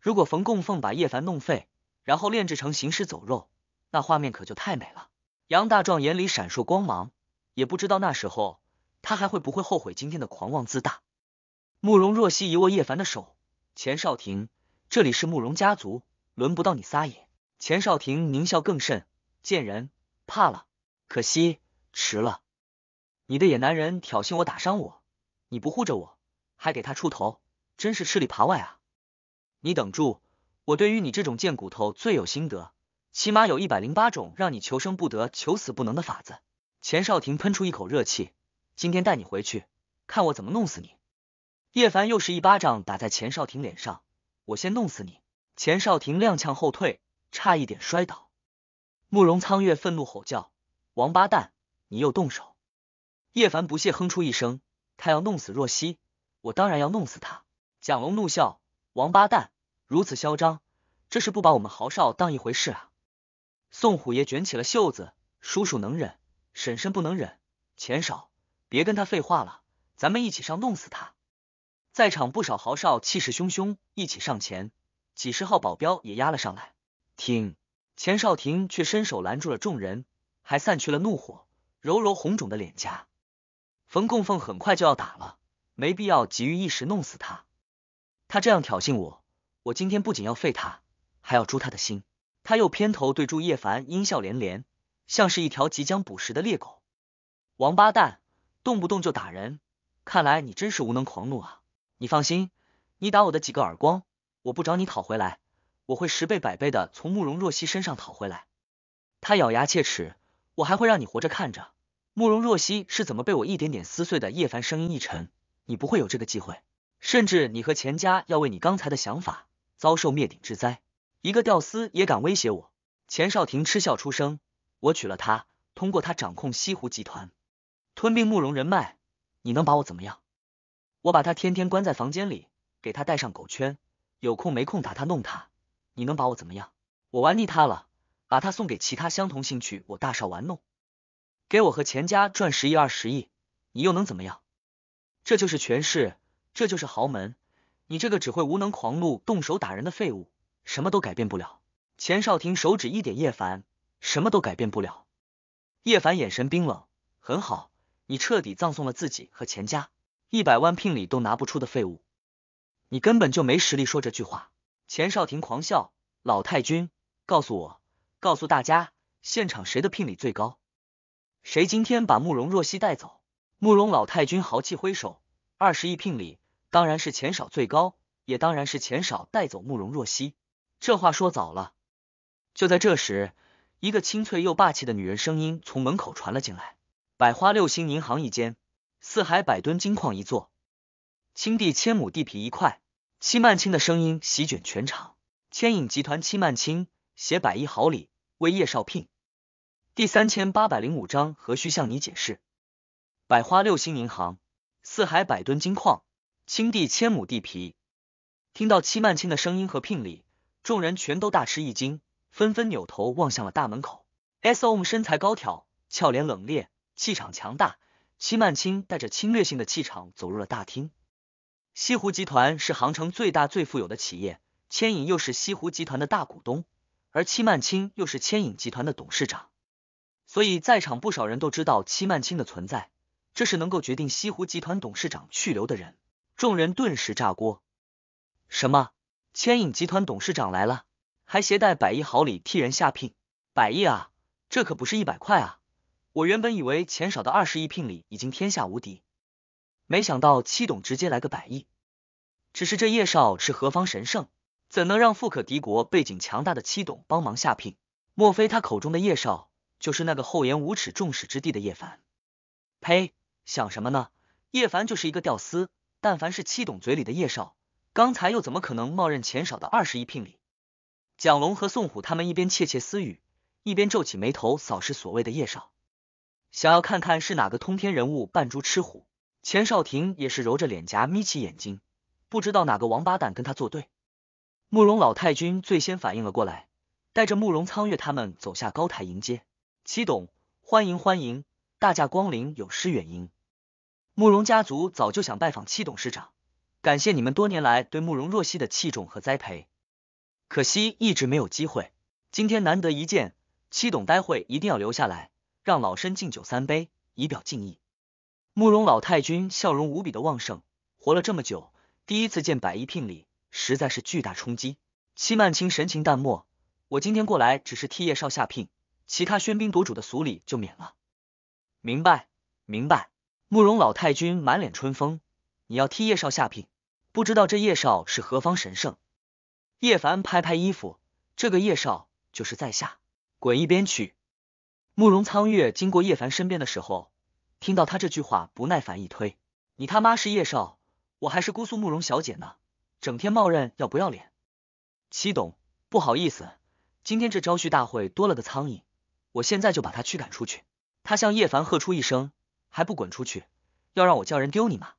如果冯供奉把叶凡弄废，然后炼制成行尸走肉，那画面可就太美了。杨大壮眼里闪烁光芒，也不知道那时候他还会不会后悔今天的狂妄自大。慕容若曦一握叶凡的手，钱少廷，这里是慕容家族，轮不到你撒野。钱少廷狞笑更甚，贱人怕了，可惜迟了。你的野男人挑衅我，打伤我，你不护着我，还给他出头，真是吃里扒外啊！你等住，我对于你这种贱骨头最有心得，起码有一百零八种让你求生不得、求死不能的法子。钱少廷喷出一口热气，今天带你回去，看我怎么弄死你！叶凡又是一巴掌打在钱少廷脸上，我先弄死你！钱少廷踉跄后退。差一点摔倒，慕容苍月愤怒吼叫：“王八蛋，你又动手！”叶凡不屑哼出一声：“他要弄死若曦，我当然要弄死他。”蒋龙怒笑：“王八蛋，如此嚣张，这是不把我们豪少当一回事啊！”宋虎爷卷起了袖子：“叔叔能忍，婶婶不能忍，钱少，别跟他废话了，咱们一起上，弄死他！”在场不少豪少气势汹汹，一起上前，几十号保镖也压了上来。听，钱少廷却伸手拦住了众人，还散去了怒火，揉揉红肿的脸颊。冯供奉很快就要打了，没必要急于一时弄死他。他这样挑衅我，我今天不仅要废他，还要诛他的心。他又偏头对朱叶凡，阴笑连连，像是一条即将捕食的猎狗。王八蛋，动不动就打人，看来你真是无能狂怒啊！你放心，你打我的几个耳光，我不找你讨回来。我会十倍百倍的从慕容若曦身上讨回来。他咬牙切齿，我还会让你活着看着慕容若曦是怎么被我一点点撕碎的。叶凡声音一沉，你不会有这个机会，甚至你和钱家要为你刚才的想法遭受灭顶之灾。一个吊丝也敢威胁我？钱少廷嗤笑出声，我娶了她，通过她掌控西湖集团，吞并慕容人脉，你能把我怎么样？我把他天天关在房间里，给他戴上狗圈，有空没空打他弄他。你能把我怎么样？我玩腻他了，把他送给其他相同兴趣我大少玩弄，给我和钱家赚十亿二十亿，你又能怎么样？这就是权势，这就是豪门，你这个只会无能狂怒动手打人的废物，什么都改变不了。钱少廷手指一点叶凡，什么都改变不了。叶凡眼神冰冷，很好，你彻底葬送了自己和钱家，一百万聘礼都拿不出的废物，你根本就没实力说这句话。钱少廷狂笑，老太君，告诉我，告诉大家，现场谁的聘礼最高？谁今天把慕容若曦带走？慕容老太君豪气挥手，二十亿聘礼，当然是钱少最高，也当然是钱少带走慕容若曦。这话说早了。就在这时，一个清脆又霸气的女人声音从门口传了进来。百花六星银行一间，四海百吨金矿一座，青地千亩地皮一块。戚曼清的声音席卷全场，牵引集团戚曼清携百亿豪礼为叶少聘。第三千八百零五章，何须向你解释？百花六星银行，四海百吨金矿，青地千亩地皮。听到戚曼清的声音和聘礼，众人全都大吃一惊，纷纷扭头望向了大门口。SOM 身材高挑，俏脸冷冽，气场强大。戚曼清带着侵略性的气场走入了大厅。西湖集团是杭城最大最富有的企业，牵引又是西湖集团的大股东，而戚曼青又是牵引集团的董事长，所以在场不少人都知道戚曼青的存在，这是能够决定西湖集团董事长去留的人。众人顿时炸锅，什么？牵引集团董事长来了，还携带百亿豪礼替人下聘？百亿啊，这可不是一百块啊！我原本以为钱少的二十亿聘礼已经天下无敌。没想到七董直接来个百亿，只是这叶少是何方神圣，怎能让富可敌国、背景强大的七董帮忙下聘？莫非他口中的叶少就是那个厚颜无耻、众矢之的的叶凡？呸，想什么呢？叶凡就是一个吊丝，但凡是七董嘴里的叶少，刚才又怎么可能冒认钱少的二十亿聘礼？蒋龙和宋虎他们一边窃窃私语，一边皱起眉头扫视所谓的叶少，想要看看是哪个通天人物扮猪吃虎。钱少廷也是揉着脸颊，眯起眼睛，不知道哪个王八蛋跟他作对。慕容老太君最先反应了过来，带着慕容苍月他们走下高台迎接七董，欢迎欢迎，大驾光临，有失远迎。慕容家族早就想拜访七董事长，感谢你们多年来对慕容若曦的器重和栽培，可惜一直没有机会，今天难得一见，七董待会一定要留下来，让老身敬酒三杯，以表敬意。慕容老太君笑容无比的旺盛，活了这么久，第一次见百亿聘礼，实在是巨大冲击。戚曼青神情淡漠，我今天过来只是替叶少下聘，其他喧宾夺主的俗礼就免了。明白，明白。慕容老太君满脸春风，你要替叶少下聘，不知道这叶少是何方神圣？叶凡拍拍衣服，这个叶少就是在下，滚一边去。慕容苍月经过叶凡身边的时候。听到他这句话，不耐烦一推：“你他妈是叶少，我还是姑苏慕容小姐呢，整天冒认要不要脸？”戚董不好意思，今天这招婿大会多了个苍蝇，我现在就把他驱赶出去。他向叶凡喝出一声：“还不滚出去，要让我叫人丢你吗？”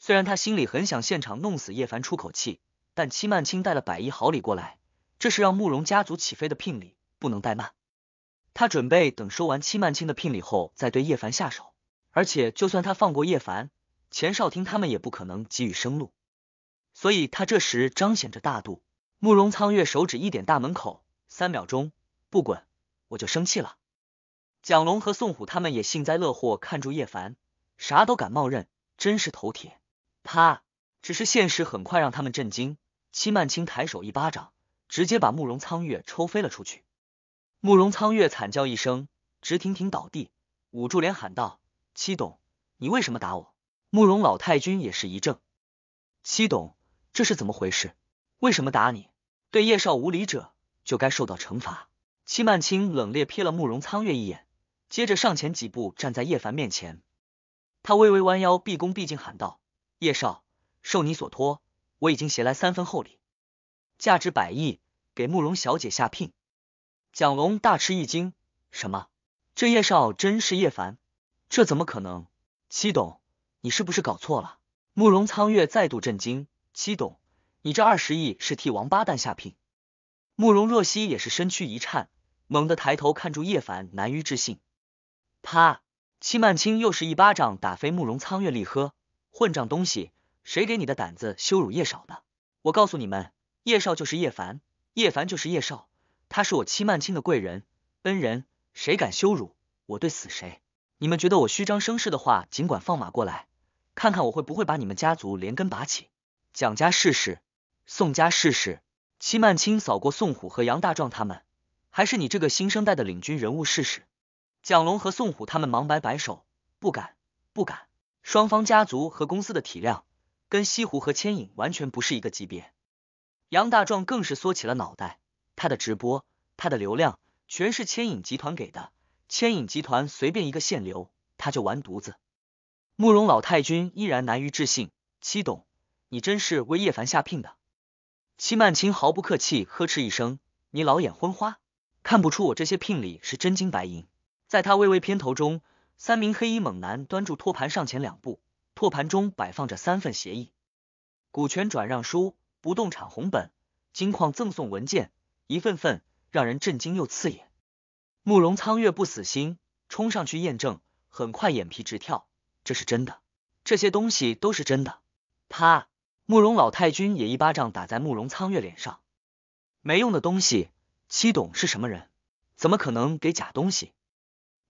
虽然他心里很想现场弄死叶凡出口气，但戚曼青带了百亿好礼过来，这是让慕容家族起飞的聘礼，不能怠慢。他准备等收完戚曼青的聘礼后再对叶凡下手。而且，就算他放过叶凡、钱少听他们，也不可能给予生路。所以，他这时彰显着大度。慕容苍月手指一点，大门口，三秒钟不滚，我就生气了。蒋龙和宋虎他们也幸灾乐祸，看住叶凡，啥都敢冒认，真是头铁。啪！只是现实很快让他们震惊。戚曼青抬手一巴掌，直接把慕容苍月抽飞了出去。慕容苍月惨叫一声，直挺挺倒地，捂住脸喊道。七董，你为什么打我？慕容老太君也是一怔，七董，这是怎么回事？为什么打你？对叶少无礼者，就该受到惩罚。戚曼青冷冽瞥了慕容苍月一眼，接着上前几步，站在叶凡面前，他微微弯腰，毕恭毕敬喊道：“叶少，受你所托，我已经携来三分厚礼，价值百亿，给慕容小姐下聘。”蒋龙大吃一惊：“什么？这叶少真是叶凡？”这怎么可能？七董，你是不是搞错了？慕容苍月再度震惊。七董，你这二十亿是替王八蛋下聘？慕容若曦也是身躯一颤，猛地抬头看住叶凡，难于置信。啪！戚曼青又是一巴掌打飞慕容苍月，厉喝：“混账东西，谁给你的胆子羞辱叶少的？我告诉你们，叶少就是叶凡，叶凡就是叶少，他是我戚曼青的贵人恩人，谁敢羞辱，我对死谁。”你们觉得我虚张声势的话，尽管放马过来，看看我会不会把你们家族连根拔起。蒋家试试，宋家试试，戚曼青扫过宋虎和杨大壮他们，还是你这个新生代的领军人物试试。蒋龙和宋虎他们忙摆摆手，不敢，不敢。双方家族和公司的体量，跟西湖和牵引完全不是一个级别。杨大壮更是缩起了脑袋，他的直播，他的流量，全是牵引集团给的。牵引集团随便一个限流，他就完犊子。慕容老太君依然难于置信，戚董，你真是为叶凡下聘的？戚曼青毫不客气呵斥一声：“你老眼昏花，看不出我这些聘礼是真金白银。”在他微微偏头中，三名黑衣猛男端住托盘上前两步，托盘中摆放着三份协议、股权转让书、不动产红本、金矿赠送文件，一份份让人震惊又刺眼。慕容苍月不死心，冲上去验证，很快眼皮直跳，这是真的，这些东西都是真的。啪！慕容老太君也一巴掌打在慕容苍月脸上，没用的东西，七董是什么人？怎么可能给假东西？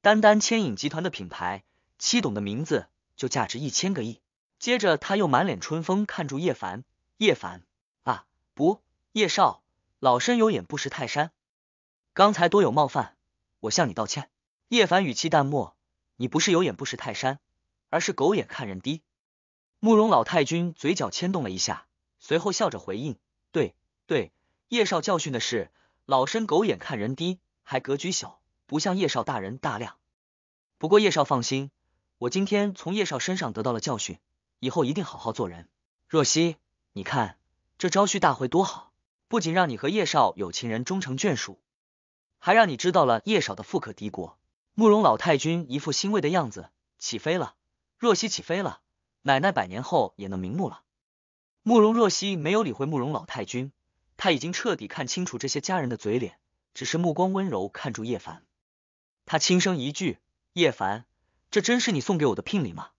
单单牵引集团的品牌，七董的名字就价值一千个亿。接着他又满脸春风看住叶凡，叶凡啊，不，叶少，老身有眼不识泰山，刚才多有冒犯。我向你道歉，叶凡语气淡漠。你不是有眼不识泰山，而是狗眼看人低。慕容老太君嘴角牵动了一下，随后笑着回应：“对，对，叶少教训的是，老身狗眼看人低，还格局小，不像叶少大人大量。不过叶少放心，我今天从叶少身上得到了教训，以后一定好好做人。若曦，你看这招婿大会多好，不仅让你和叶少有情人终成眷属。”还让你知道了叶少的富可敌国，慕容老太君一副欣慰的样子，起飞了，若曦起飞了，奶奶百年后也能瞑目了。慕容若曦没有理会慕容老太君，他已经彻底看清楚这些家人的嘴脸，只是目光温柔看住叶凡，他轻声一句：“叶凡，这真是你送给我的聘礼吗？”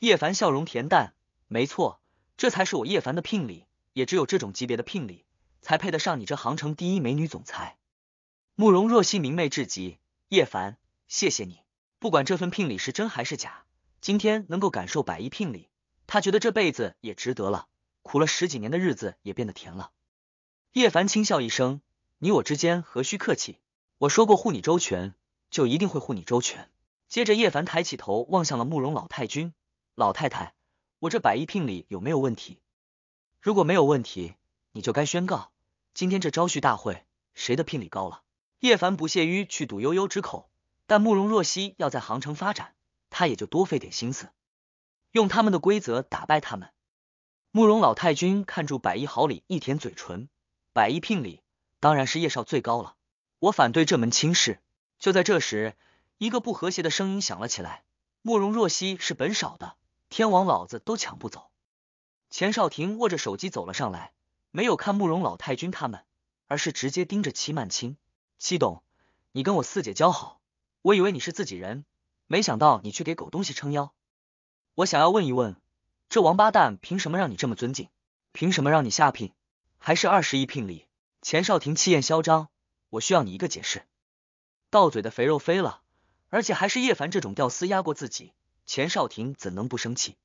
叶凡笑容恬淡，没错，这才是我叶凡的聘礼，也只有这种级别的聘礼，才配得上你这杭城第一美女总裁。慕容若曦明媚至极，叶凡，谢谢你。不管这份聘礼是真还是假，今天能够感受百亿聘礼，他觉得这辈子也值得了。苦了十几年的日子也变得甜了。叶凡轻笑一声：“你我之间何须客气？我说过护你周全，就一定会护你周全。”接着，叶凡抬起头望向了慕容老太君、老太太：“我这百亿聘礼有没有问题？如果没有问题，你就该宣告，今天这招婿大会谁的聘礼高了？”叶凡不屑于去堵悠悠之口，但慕容若曦要在杭城发展，他也就多费点心思，用他们的规则打败他们。慕容老太君看住百亿豪礼，一舔嘴唇，百亿聘礼当然是叶少最高了。我反对这门亲事。就在这时，一个不和谐的声音响了起来：“慕容若曦是本少的，天王老子都抢不走。”钱少廷握着手机走了上来，没有看慕容老太君他们，而是直接盯着齐曼青。戚董，你跟我四姐交好，我以为你是自己人，没想到你去给狗东西撑腰。我想要问一问，这王八蛋凭什么让你这么尊敬？凭什么让你下聘？还是二十亿聘礼？钱少廷气焰嚣张，我需要你一个解释。到嘴的肥肉飞了，而且还是叶凡这种屌丝压过自己，钱少廷怎能不生气？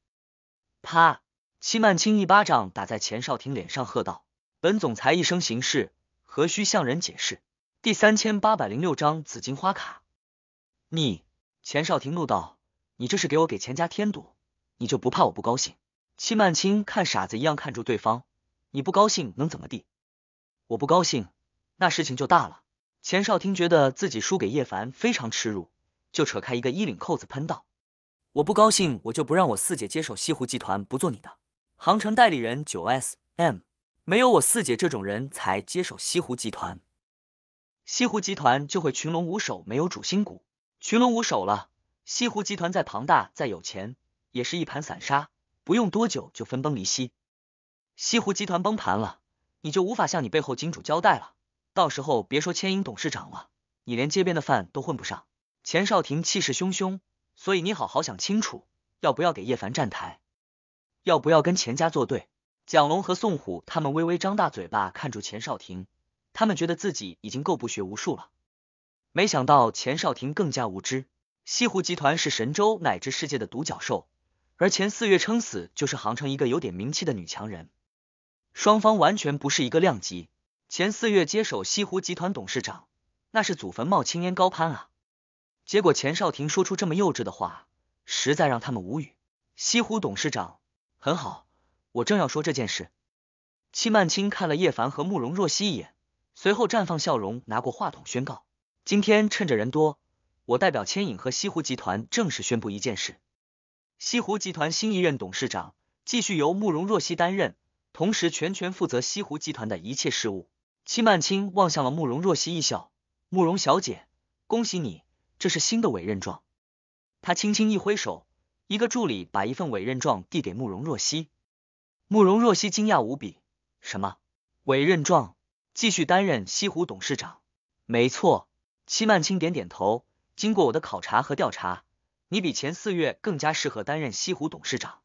啪！戚曼青一巴掌打在钱少廷脸上，喝道：“本总裁一生行事，何须向人解释？”第三千八百零六章紫金花卡。你钱少庭怒道：“你这是给我给钱家添堵，你就不怕我不高兴？”戚曼青看傻子一样看住对方，你不高兴能怎么地？我不高兴，那事情就大了。钱少庭觉得自己输给叶凡非常耻辱，就扯开一个衣领扣子喷道：“我不高兴，我就不让我四姐接手西湖集团，不做你的航程代理人九 S M。没有我四姐这种人才接手西湖集团。”西湖集团就会群龙无首，没有主心骨，群龙无首了。西湖集团再庞大、再有钱，也是一盘散沙，不用多久就分崩离析。西湖集团崩盘了，你就无法向你背后金主交代了。到时候别说千引董事长了，你连街边的饭都混不上。钱少庭气势汹汹，所以你好好想清楚，要不要给叶凡站台，要不要跟钱家作对。蒋龙和宋虎他们微微张大嘴巴，看住钱少庭。他们觉得自己已经够不学无术了，没想到钱少廷更加无知。西湖集团是神州乃至世界的独角兽，而钱四月撑死就是杭城一个有点名气的女强人，双方完全不是一个量级。钱四月接手西湖集团董事长，那是祖坟冒青烟高攀啊！结果钱少廷说出这么幼稚的话，实在让他们无语。西湖董事长很好，我正要说这件事。戚曼青看了叶凡和慕容若曦一眼。随后绽放笑容，拿过话筒宣告：“今天趁着人多，我代表牵引和西湖集团正式宣布一件事：西湖集团新一任董事长继续由慕容若曦担任，同时全权负责西湖集团的一切事务。”戚曼青望向了慕容若曦，一笑：“慕容小姐，恭喜你，这是新的委任状。”他轻轻一挥手，一个助理把一份委任状递给慕容若曦。慕容若曦惊讶无比：“什么委任状？”继续担任西湖董事长，没错。戚曼青点点头。经过我的考察和调查，你比前四月更加适合担任西湖董事长。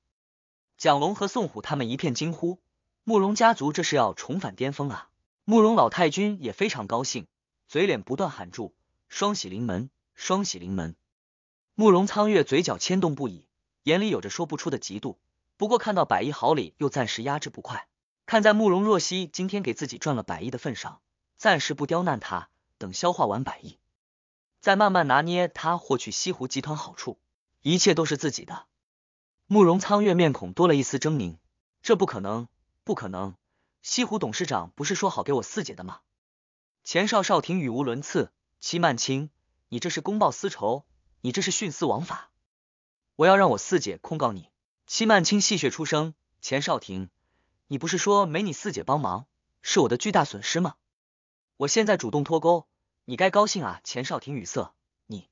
蒋龙和宋虎他们一片惊呼，慕容家族这是要重返巅峰啊！慕容老太君也非常高兴，嘴脸不断喊住：“双喜临门，双喜临门！”慕容苍月嘴角牵动不已，眼里有着说不出的嫉妒，不过看到百亿豪礼，又暂时压制不快。看在慕容若曦今天给自己赚了百亿的份上，暂时不刁难他，等消化完百亿，再慢慢拿捏他，获取西湖集团好处，一切都是自己的。慕容苍月面孔多了一丝狰狞，这不可能，不可能！西湖董事长不是说好给我四姐的吗？钱少少廷语无伦次，戚曼青，你这是公报私仇，你这是徇私枉法，我要让我四姐控告你！戚曼青戏谑出声，钱少廷。你不是说没你四姐帮忙，是我的巨大损失吗？我现在主动脱钩，你该高兴啊！钱少廷语塞，你，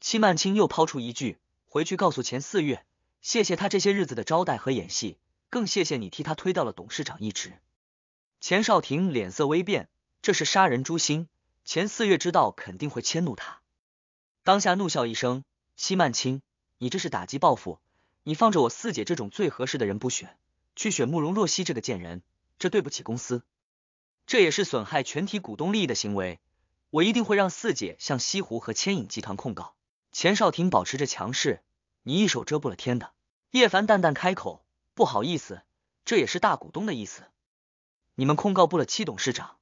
戚曼青又抛出一句：回去告诉钱四月，谢谢他这些日子的招待和演戏，更谢谢你替他推掉了董事长一职。钱少廷脸色微变，这是杀人诛心。钱四月知道肯定会迁怒他，当下怒笑一声：戚曼青，你这是打击报复，你放着我四姐这种最合适的人不选。去选慕容若曦这个贱人，这对不起公司，这也是损害全体股东利益的行为，我一定会让四姐向西湖和牵引集团控告。钱少廷保持着强势，你一手遮不了天的。叶凡淡淡开口，不好意思，这也是大股东的意思，你们控告不了七董事长。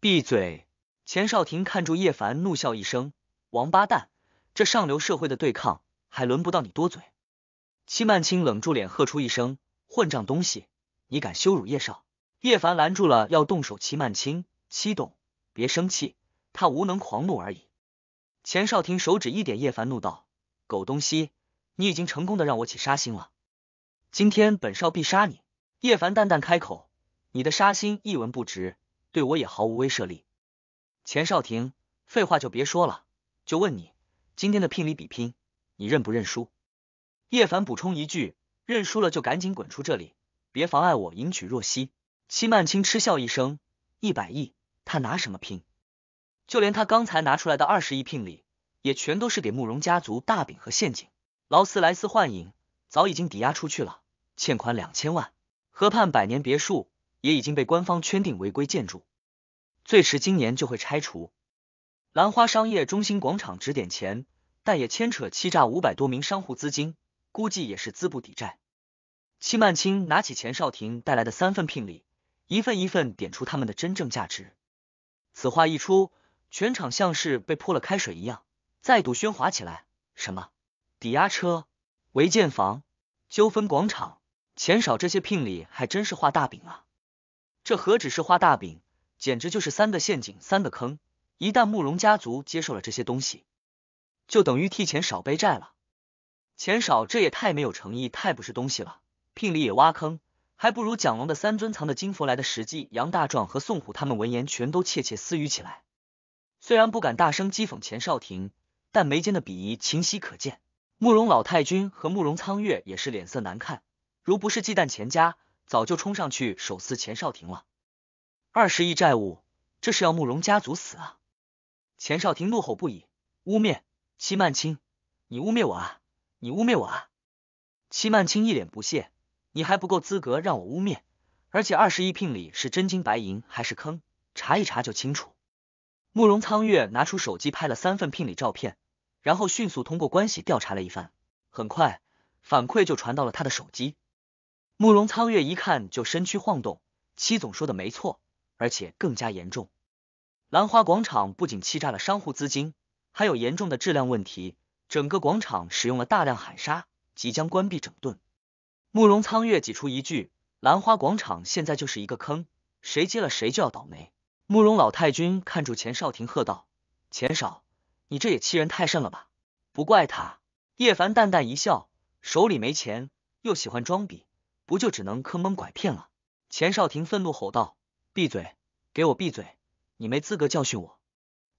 闭嘴！钱少廷看住叶凡，怒笑一声，王八蛋，这上流社会的对抗，还轮不到你多嘴。戚曼青冷住脸，喝出一声。混账东西，你敢羞辱叶少？叶凡拦住了要动手，齐曼清、七董，别生气，他无能狂怒而已。钱少廷手指一点，叶凡怒道：“狗东西，你已经成功的让我起杀心了，今天本少必杀你。”叶凡淡淡开口：“你的杀心一文不值，对我也毫无威慑力。”钱少廷，废话就别说了，就问你，今天的聘礼比拼，你认不认输？叶凡补充一句。认输了就赶紧滚出这里，别妨碍我迎娶若曦。戚曼青嗤笑一声，一百亿，他拿什么拼？就连他刚才拿出来的二十亿聘礼，也全都是给慕容家族大饼和陷阱。劳斯莱斯幻影早已经抵押出去了，欠款两千万。河畔百年别墅也已经被官方圈定违规建筑，最迟今年就会拆除。兰花商业中心广场值点钱，但也牵扯欺诈五百多名商户资金。估计也是资不抵债。戚曼青拿起钱少廷带来的三份聘礼，一份一份点出他们的真正价值。此话一出，全场像是被泼了开水一样，再度喧哗起来。什么？抵押车、违建房、纠纷广场、钱少这些聘礼，还真是画大饼啊！这何止是画大饼，简直就是三个陷阱、三个坑。一旦慕容家族接受了这些东西，就等于替钱少背债了。钱少，这也太没有诚意，太不是东西了！聘礼也挖坑，还不如蒋龙的三尊藏的金佛来的实际。杨大壮和宋虎他们闻言全都窃窃私语起来，虽然不敢大声讥讽钱少廷，但眉间的鄙夷清晰可见。慕容老太君和慕容苍月也是脸色难看，如不是忌惮钱家，早就冲上去手撕钱少廷了。二十亿债务，这是要慕容家族死啊！钱少廷怒吼不已，污蔑，戚曼青，你污蔑我啊！你污蔑我啊！戚曼青一脸不屑，你还不够资格让我污蔑，而且二十亿聘礼是真金白银还是坑，查一查就清楚。慕容苍月拿出手机拍了三份聘礼照片，然后迅速通过关系调查了一番，很快反馈就传到了他的手机。慕容苍月一看就身躯晃动，戚总说的没错，而且更加严重，兰花广场不仅欺诈了商户资金，还有严重的质量问题。整个广场使用了大量海沙，即将关闭整顿。慕容苍月挤出一句：“兰花广场现在就是一个坑，谁接了谁就要倒霉。”慕容老太君看住钱少廷，喝道：“钱少，你这也欺人太甚了吧？不怪他。”叶凡淡淡一笑，手里没钱，又喜欢装逼，不就只能坑蒙拐骗了？钱少廷愤怒吼道：“闭嘴，给我闭嘴！你没资格教训我。”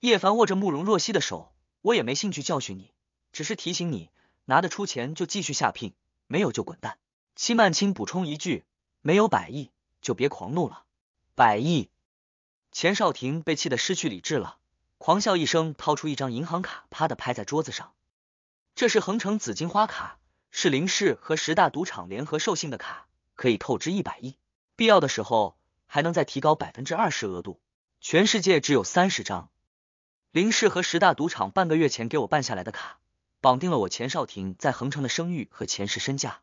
叶凡握着慕容若曦的手，我也没兴趣教训你。只是提醒你，拿得出钱就继续下聘，没有就滚蛋。戚曼青补充一句：没有百亿就别狂怒了。百亿！钱少廷被气得失去理智了，狂笑一声，掏出一张银行卡，啪的拍在桌子上。这是恒城紫金花卡，是林氏和十大赌场联合授信的卡，可以透支一百亿，必要的时候还能再提高百分之二十额度。全世界只有三十张，林氏和十大赌场半个月前给我办下来的卡。绑定了我钱少廷在恒城的声誉和钱氏身价，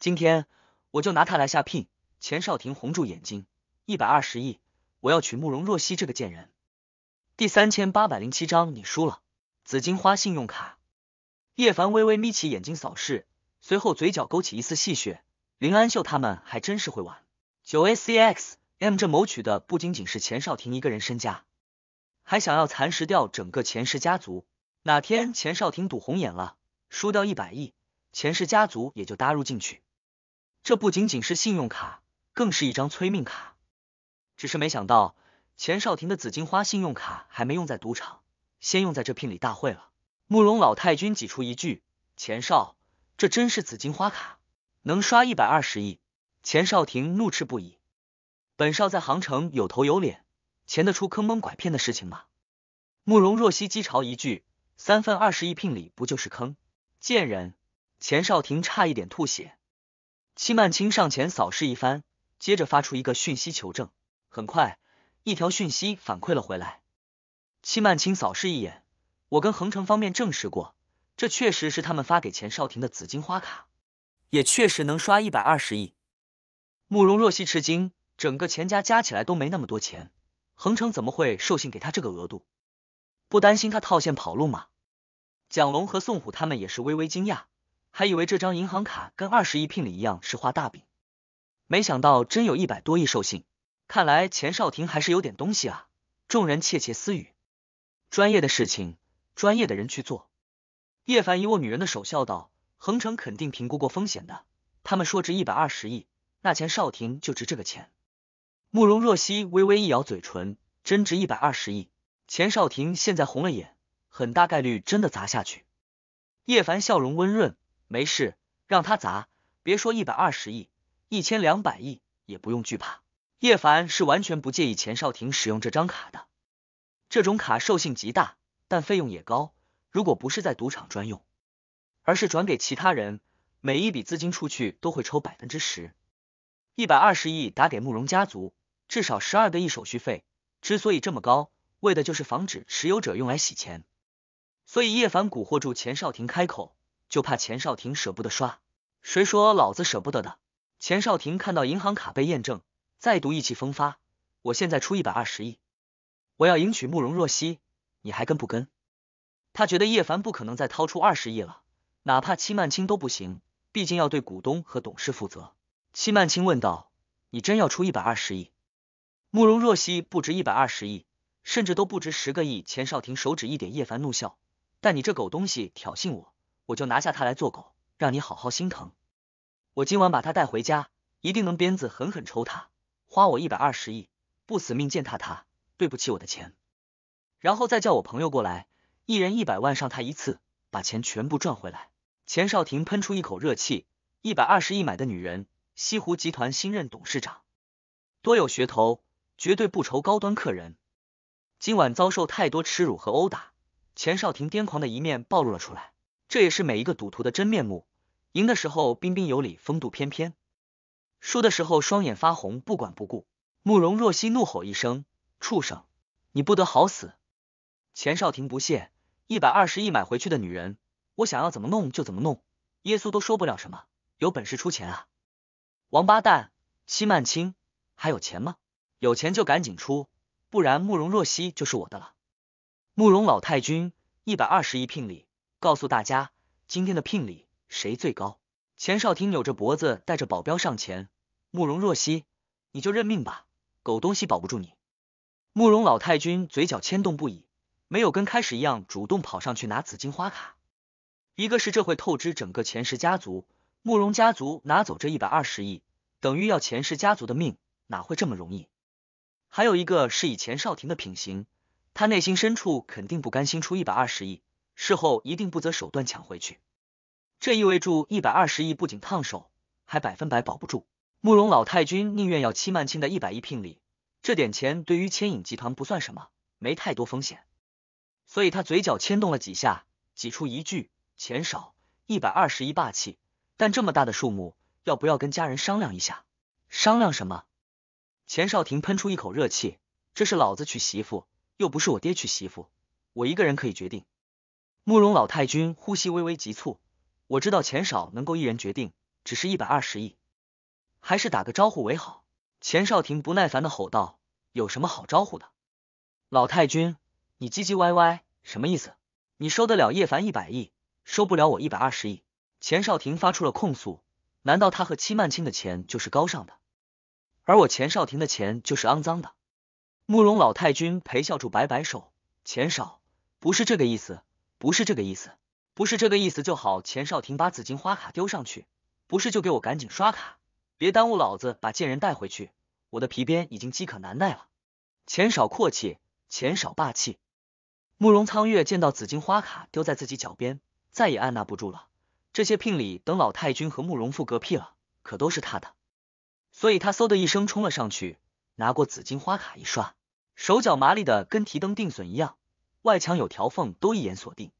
今天我就拿他来下聘。钱少廷红住眼睛，一百二十亿，我要娶慕容若曦这个贱人。第三千八百零七章，你输了。紫金花信用卡，叶凡微微眯起眼睛扫视，随后嘴角勾起一丝戏谑。林安秀他们还真是会玩。九 A C X M 这谋取的不仅仅是钱少廷一个人身家，还想要蚕食掉整个钱氏家族。哪天钱少廷赌红眼了，输掉一百亿，钱氏家族也就搭入进去。这不仅仅是信用卡，更是一张催命卡。只是没想到钱少廷的紫金花信用卡还没用在赌场，先用在这聘礼大会了。慕容老太君挤出一句：“钱少，这真是紫金花卡，能刷一百二十亿？”钱少廷怒斥不已：“本少在杭城有头有脸，钱得出坑蒙拐骗的事情吗？”慕容若曦讥嘲一句。三份二十亿聘礼不就是坑贱人？钱少廷差一点吐血。戚曼清上前扫视一番，接着发出一个讯息求证。很快，一条讯息反馈了回来。戚曼清扫视一眼，我跟恒城方面证实过，这确实是他们发给钱少廷的紫金花卡，也确实能刷一百二十亿。慕容若曦吃惊，整个钱家加起来都没那么多钱，恒城怎么会授信给他这个额度？不担心他套现跑路吗？蒋龙和宋虎他们也是微微惊讶，还以为这张银行卡跟二十亿聘礼一样是画大饼，没想到真有一百多亿授信。看来钱少廷还是有点东西啊！众人窃窃私语。专业的事情，专业的人去做。叶凡一握女人的手笑道：“恒城肯定评估过风险的，他们说值一百二十亿，那钱少廷就值这个钱。”慕容若曦微微一咬嘴唇，真值一百二十亿。钱少廷现在红了眼，很大概率真的砸下去。叶凡笑容温润，没事，让他砸，别说一百二十亿，一千两百亿也不用惧怕。叶凡是完全不介意钱少廷使用这张卡的，这种卡兽性极大，但费用也高。如果不是在赌场专用，而是转给其他人，每一笔资金出去都会抽百分之十。一百二十亿打给慕容家族，至少十二个亿手续费。之所以这么高。为的就是防止持有者用来洗钱，所以叶凡蛊惑住钱少廷开口，就怕钱少廷舍不得刷。谁说老子舍不得的？钱少廷看到银行卡被验证，再度意气风发。我现在出一百二十亿，我要迎娶慕容若曦，你还跟不跟？他觉得叶凡不可能再掏出二十亿了，哪怕戚曼青都不行，毕竟要对股东和董事负责。戚曼青问道：“你真要出一百二十亿？”慕容若曦不值一百二十亿。甚至都不值十个亿。钱少廷手指一点，叶凡怒笑：“但你这狗东西挑衅我，我就拿下他来做狗，让你好好心疼。我今晚把他带回家，一定能鞭子狠狠抽他。花我一百二十亿，不死命践踏他，对不起我的钱。然后再叫我朋友过来，一人一百万上他一次，把钱全部赚回来。”钱少廷喷出一口热气：“一百二十亿买的女人，西湖集团新任董事长，多有噱头，绝对不愁高端客人。”今晚遭受太多耻辱和殴打，钱少廷癫狂的一面暴露了出来。这也是每一个赌徒的真面目：赢的时候彬彬有礼、风度翩翩；输的时候双眼发红、不管不顾。慕容若曦怒吼一声：“畜生，你不得好死！”钱少廷不屑：“一百二十亿买回去的女人，我想要怎么弄就怎么弄，耶稣都说不了什么，有本事出钱啊！”王八蛋，戚曼青，还有钱吗？有钱就赶紧出！不然慕容若曦就是我的了。慕容老太君，一百二十亿聘礼，告诉大家，今天的聘礼谁最高？钱少廷扭着脖子，带着保镖上前。慕容若曦，你就认命吧，狗东西保不住你。慕容老太君嘴角牵动不已，没有跟开始一样主动跑上去拿紫金花卡。一个是这会透支整个钱氏家族，慕容家族拿走这一百二十亿，等于要钱氏家族的命，哪会这么容易？还有一个是以钱少廷的品行，他内心深处肯定不甘心出一百二十亿，事后一定不择手段抢回去。这意味着一百二十亿不仅烫手，还百分百保不住。慕容老太君宁愿要戚曼青的一百亿聘礼，这点钱对于牵引集团不算什么，没太多风险。所以他嘴角牵动了几下，挤出一句：“钱少一百二十亿霸气，但这么大的数目，要不要跟家人商量一下？商量什么？”钱少廷喷出一口热气，这是老子娶媳妇，又不是我爹娶媳妇，我一个人可以决定。慕容老太君呼吸微微急促，我知道钱少能够一人决定，只是一百二十亿，还是打个招呼为好。钱少廷不耐烦的吼道：“有什么好招呼的？老太君，你唧唧歪歪什么意思？你收得了叶凡一百亿，收不了我一百二十亿？”钱少廷发出了控诉，难道他和戚曼青的钱就是高尚的？而我钱少廷的钱就是肮脏的。慕容老太君陪笑住摆摆手，钱少不是这个意思，不是这个意思，不是这个意思就好。钱少廷把紫金花卡丢上去，不是就给我赶紧刷卡，别耽误老子把贱人带回去。我的皮鞭已经饥渴难耐了。钱少阔气，钱少霸气。慕容苍月见到紫金花卡丢在自己脚边，再也按捺不住了。这些聘礼等老太君和慕容复嗝屁了，可都是他的。所以他嗖的一声冲了上去，拿过紫金花卡一刷，手脚麻利的跟提灯定损一样，外墙有条缝都一眼锁定，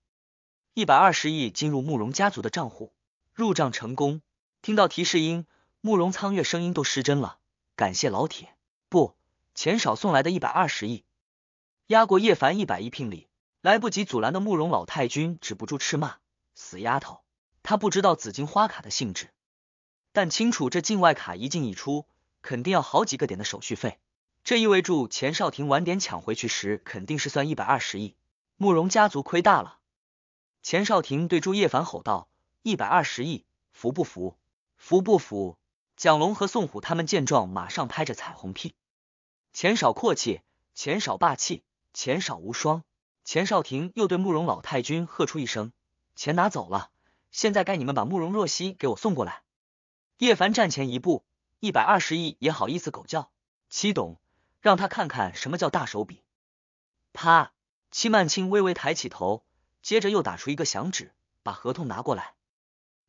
一百二十亿进入慕容家族的账户，入账成功，听到提示音，慕容苍月声音都失真了，感谢老铁，不钱少送来的一百二十亿，压过叶凡一百亿聘礼，来不及阻拦的慕容老太君止不住斥骂，死丫头，她不知道紫金花卡的性质。但清楚，这境外卡一进一出，肯定要好几个点的手续费。这意味着钱少廷晚点抢回去时，肯定是算一百二十亿，慕容家族亏大了。钱少廷对朱叶凡吼道：“一百二十亿，服不服？服不服？”蒋龙和宋虎他们见状，马上拍着彩虹屁：“钱少阔气，钱少霸气，钱少无双。”钱少廷又对慕容老太君喝出一声：“钱拿走了，现在该你们把慕容若曦给我送过来。”叶凡站前一步，一百二十亿也好意思狗叫？七董，让他看看什么叫大手笔！啪！戚曼青微微抬起头，接着又打出一个响指，把合同拿过来。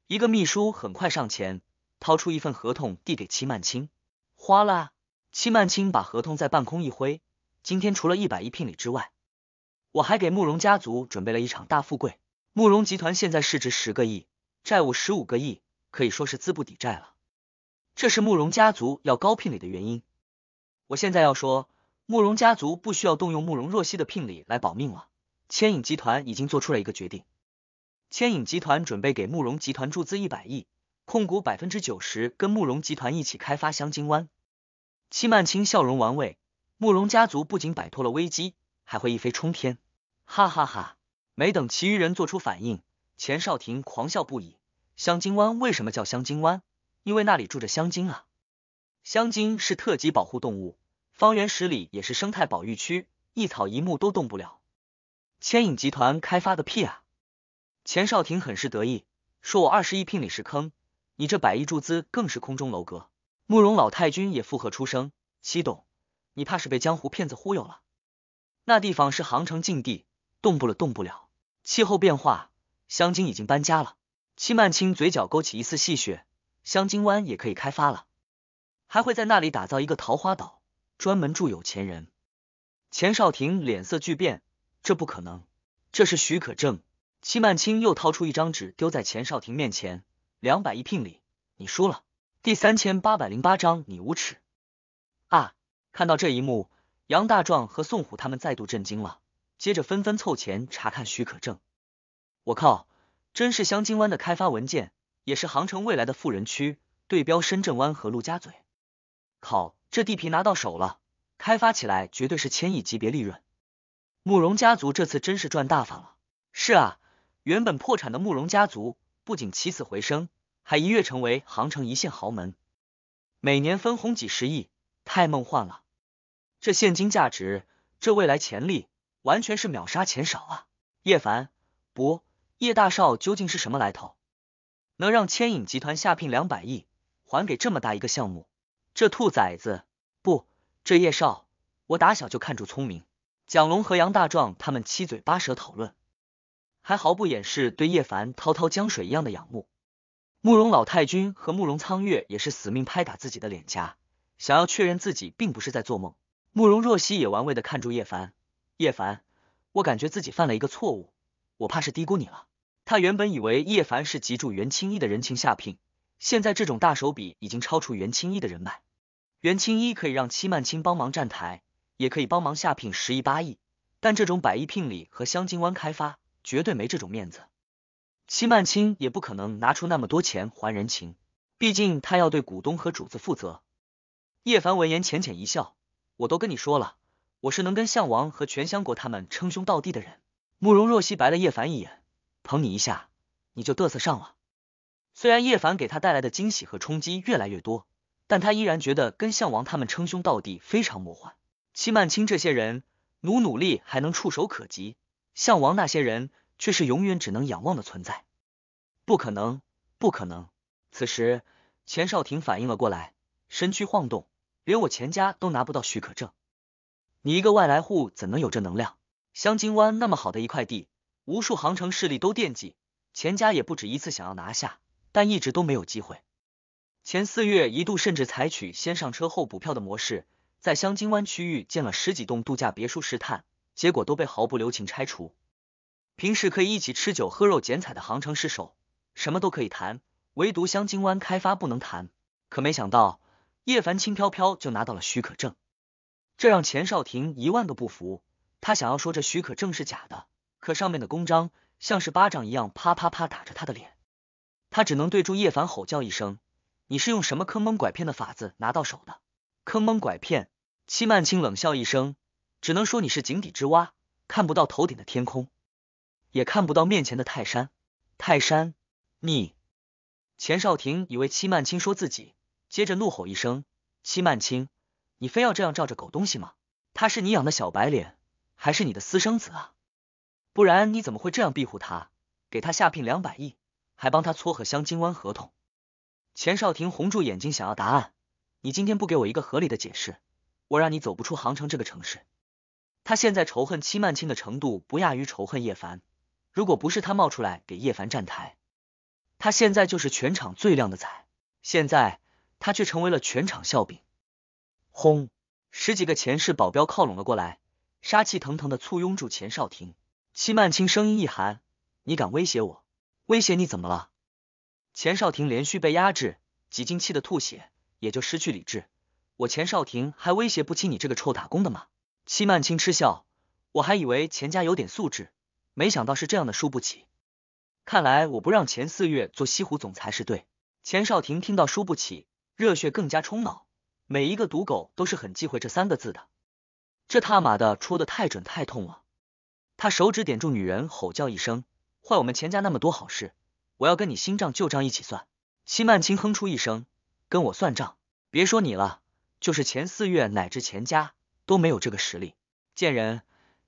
一个秘书很快上前，掏出一份合同递给戚曼青。哗啦！戚曼青把合同在半空一挥，今天除了一百亿聘礼之外，我还给慕容家族准备了一场大富贵。慕容集团现在市值十个亿，债务十五个亿。可以说是资不抵债了，这是慕容家族要高聘礼的原因。我现在要说，慕容家族不需要动用慕容若曦的聘礼来保命了。牵引集团已经做出了一个决定，牵引集团准备给慕容集团注资一百亿，控股百分之九十，跟慕容集团一起开发香金湾。戚曼青笑容玩味，慕容家族不仅摆脱了危机，还会一飞冲天。哈哈哈！没等其余人做出反应，钱少廷狂笑不已。香金湾为什么叫香金湾？因为那里住着香金啊。香金是特级保护动物，方圆十里也是生态保育区，一草一木都动不了。牵引集团开发个屁啊！钱少廷很是得意，说我二十亿聘礼是坑，你这百亿注资更是空中楼阁。慕容老太君也附和出声：“七董，你怕是被江湖骗子忽悠了。那地方是杭城禁地，动不了，动不了。气候变化，香金已经搬家了。”戚曼青嘴角勾起一丝戏谑，香金湾也可以开发了，还会在那里打造一个桃花岛，专门住有钱人。钱少廷脸色巨变，这不可能，这是许可证。戚曼青又掏出一张纸丢在钱少廷面前，两百亿聘礼，你输了。第三千八百零八章，你无耻啊！看到这一幕，杨大壮和宋虎他们再度震惊了，接着纷纷凑钱查看许可证。我靠！真是香金湾的开发文件，也是杭城未来的富人区，对标深圳湾和陆家嘴。靠，这地皮拿到手了，开发起来绝对是千亿级别利润。慕容家族这次真是赚大发了。是啊，原本破产的慕容家族，不仅起死回生，还一跃成为杭城一线豪门，每年分红几十亿，太梦幻了。这现金价值，这未来潜力，完全是秒杀钱少啊！叶凡，不。叶大少究竟是什么来头，能让千影集团下聘两百亿，还给这么大一个项目？这兔崽子不，这叶少，我打小就看住聪明。蒋龙和杨大壮他们七嘴八舌讨论，还毫不掩饰对叶凡滔滔江水一样的仰慕。慕容老太君和慕容苍月也是死命拍打自己的脸颊，想要确认自己并不是在做梦。慕容若曦也玩味的看住叶凡，叶凡，我感觉自己犯了一个错误，我怕是低估你了。他原本以为叶凡是集住袁青衣的人情下聘，现在这种大手笔已经超出袁青衣的人脉。袁青衣可以让戚曼青帮忙站台，也可以帮忙下聘十亿八亿，但这种百亿聘礼和香金湾开发绝对没这种面子。戚曼青也不可能拿出那么多钱还人情，毕竟他要对股东和主子负责。叶凡闻言，浅浅一笑：“我都跟你说了，我是能跟项王和全香国他们称兄道弟的人。”慕容若曦白了叶凡一眼。捧你一下，你就嘚瑟上了。虽然叶凡给他带来的惊喜和冲击越来越多，但他依然觉得跟项王他们称兄道弟非常魔幻。戚曼青这些人努努力还能触手可及，项王那些人却是永远只能仰望的存在。不可能，不可能！此时钱少廷反应了过来，身躯晃动，连我钱家都拿不到许可证，你一个外来户怎能有这能量？香金湾那么好的一块地。无数航城势力都惦记，钱家也不止一次想要拿下，但一直都没有机会。前四月一度甚至采取先上车后补票的模式，在香金湾区域建了十几栋度假别墅试探，结果都被毫不留情拆除。平时可以一起吃酒喝肉剪彩的航城市手，什么都可以谈，唯独香金湾开发不能谈。可没想到，叶凡轻飘飘就拿到了许可证，这让钱少廷一万个不服。他想要说这许可证是假的。可上面的公章像是巴掌一样，啪啪啪打着他的脸，他只能对住叶凡吼叫一声：“你是用什么坑蒙拐骗的法子拿到手的？”坑蒙拐骗！戚曼清冷笑一声，只能说你是井底之蛙，看不到头顶的天空，也看不到面前的泰山。泰山！你钱少庭以为戚曼青说自己，接着怒吼一声：“戚曼青，你非要这样照着狗东西吗？他是你养的小白脸，还是你的私生子啊？”不然你怎么会这样庇护他，给他下聘两百亿，还帮他撮合香金湾合同？钱少庭红住眼睛，想要答案。你今天不给我一个合理的解释，我让你走不出杭城这个城市。他现在仇恨戚曼青的程度不亚于仇恨叶凡。如果不是他冒出来给叶凡站台，他现在就是全场最靓的仔。现在他却成为了全场笑柄。轰！十几个前世保镖靠拢了过来，杀气腾腾的簇拥住钱少庭。戚曼清声音一寒，你敢威胁我？威胁你怎么了？钱少廷连续被压制，几近气得吐血，也就失去理智。我钱少廷还威胁不起你这个臭打工的吗？戚曼清嗤笑，我还以为钱家有点素质，没想到是这样的，输不起。看来我不让钱四月做西湖总裁是对。钱少廷听到输不起，热血更加冲脑。每一个赌狗都是很忌讳这三个字的，这他妈的戳的太准太痛了。他手指点住女人，吼叫一声：“坏我们钱家那么多好事，我要跟你新账旧账一起算。”戚曼青哼出一声：“跟我算账？别说你了，就是钱四月乃至钱家都没有这个实力。贱人，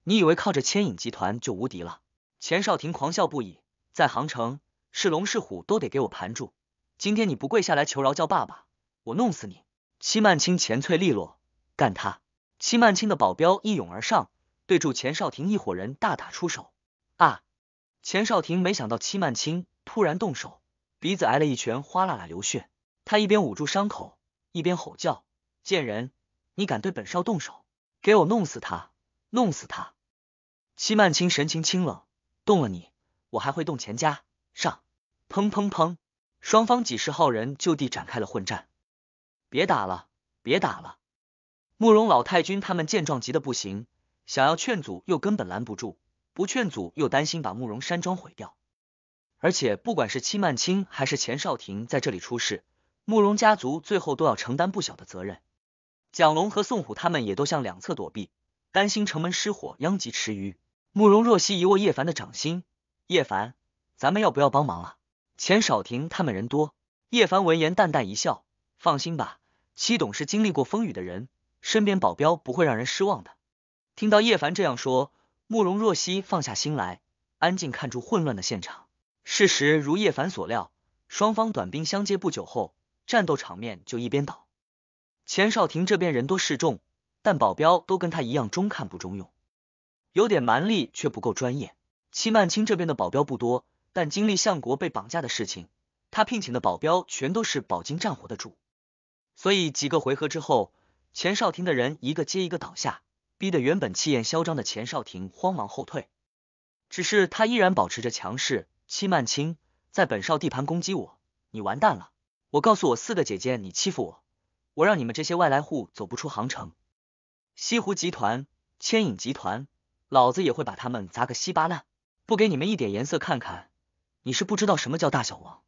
你以为靠着牵引集团就无敌了？”钱少廷狂笑不已，在杭城是龙是虎都得给我盘住。今天你不跪下来求饶叫爸爸，我弄死你！戚曼青前脆利落，干他！戚曼青的保镖一涌而上。对住钱少廷一伙人大打出手，啊！钱少廷没想到戚曼青突然动手，鼻子挨了一拳，哗啦啦流血。他一边捂住伤口，一边吼叫：“贱人，你敢对本少动手？给我弄死他，弄死他！”戚曼青神情清冷，动了你，我还会动钱家。上！砰砰砰！双方几十号人就地展开了混战。别打了，别打了！慕容老太君他们见状急得不行。想要劝阻又根本拦不住，不劝阻又担心把慕容山庄毁掉，而且不管是戚曼青还是钱少廷在这里出事，慕容家族最后都要承担不小的责任。蒋龙和宋虎他们也都向两侧躲避，担心城门失火殃及池鱼。慕容若曦一握叶凡的掌心，叶凡，咱们要不要帮忙啊？钱少廷他们人多。叶凡闻言淡淡一笑，放心吧，戚董是经历过风雨的人，身边保镖不会让人失望的。听到叶凡这样说，慕容若曦放下心来，安静看住混乱的现场。事实如叶凡所料，双方短兵相接不久后，战斗场面就一边倒。钱少廷这边人多势众，但保镖都跟他一样中看不中用，有点蛮力却不够专业。戚曼青这边的保镖不多，但经历相国被绑架的事情，他聘请的保镖全都是饱经战火的主，所以几个回合之后，钱少廷的人一个接一个倒下。逼得原本气焰嚣张的钱少廷慌忙后退，只是他依然保持着强势。戚曼青，在本少地盘攻击我，你完蛋了！我告诉我四个姐姐，你欺负我，我让你们这些外来户走不出杭城。西湖集团、牵引集团，老子也会把他们砸个稀巴烂，不给你们一点颜色看看，你是不知道什么叫大小王。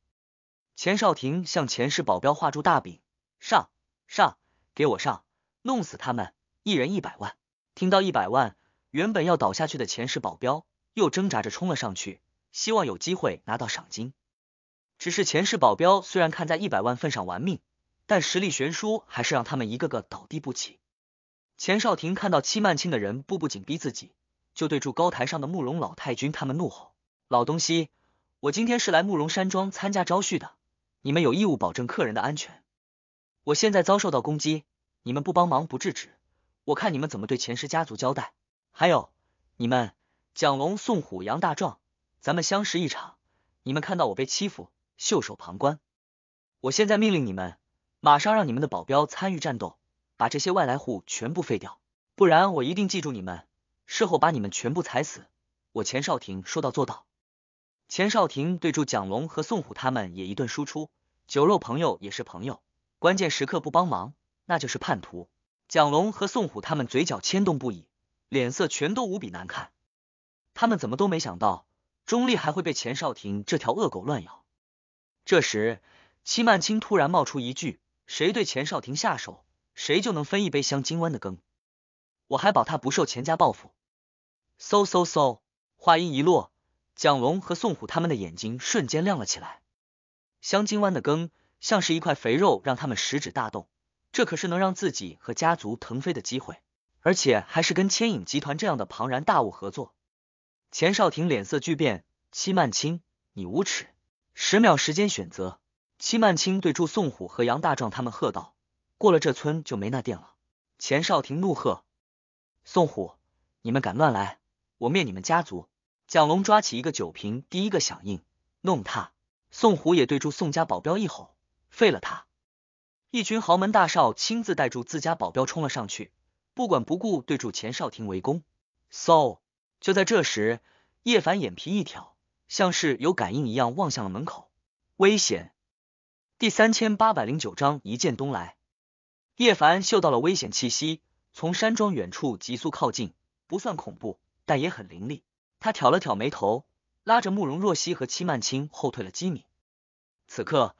钱少廷向前世保镖画住大饼，上上，给我上，弄死他们，一人一百万。听到一百万，原本要倒下去的钱世保镖又挣扎着冲了上去，希望有机会拿到赏金。只是钱世保镖虽然看在一百万份上玩命，但实力悬殊，还是让他们一个个倒地不起。钱少庭看到戚曼青的人步步紧逼自己，就对住高台上的慕容老太君他们怒吼：“老东西，我今天是来慕容山庄参加招婿的，你们有义务保证客人的安全。我现在遭受到攻击，你们不帮忙不制止。”我看你们怎么对钱氏家族交代。还有，你们蒋龙、宋虎、杨大壮，咱们相识一场，你们看到我被欺负，袖手旁观，我现在命令你们，马上让你们的保镖参与战斗，把这些外来户全部废掉，不然我一定记住你们，事后把你们全部踩死。我钱少廷说到做到。钱少廷对住蒋龙和宋虎他们也一顿输出，酒肉朋友也是朋友，关键时刻不帮忙，那就是叛徒。蒋龙和宋虎他们嘴角牵动不已，脸色全都无比难看。他们怎么都没想到，钟丽还会被钱少廷这条恶狗乱咬。这时，戚曼青突然冒出一句：“谁对钱少廷下手，谁就能分一杯香金湾的羹。我还保他不受钱家报复。”嗖嗖嗖，话音一落，蒋龙和宋虎他们的眼睛瞬间亮了起来。香金湾的羹像是一块肥肉，让他们食指大动。这可是能让自己和家族腾飞的机会，而且还是跟牵引集团这样的庞然大物合作。钱少廷脸色巨变，戚曼青，你无耻！十秒时间选择。戚曼青对住宋虎和杨大壮他们喝道：“过了这村就没那店了！”钱少廷怒喝：“宋虎，你们敢乱来，我灭你们家族！”蒋龙抓起一个酒瓶，第一个响应，弄他。宋虎也对住宋家保镖一吼：“废了他！”一群豪门大少亲自带住自家保镖冲了上去，不管不顾对住钱少庭围攻。So，就在这时，叶凡眼皮一挑，像是有感应一样望向了门口，危险。第三千八百零九章一剑东来。叶凡嗅到了危险气息，从山庄远处急速靠近，不算恐怖，但也很凌厉。他挑了挑眉头，拉着慕容若曦和戚曼青后退了几米。此刻。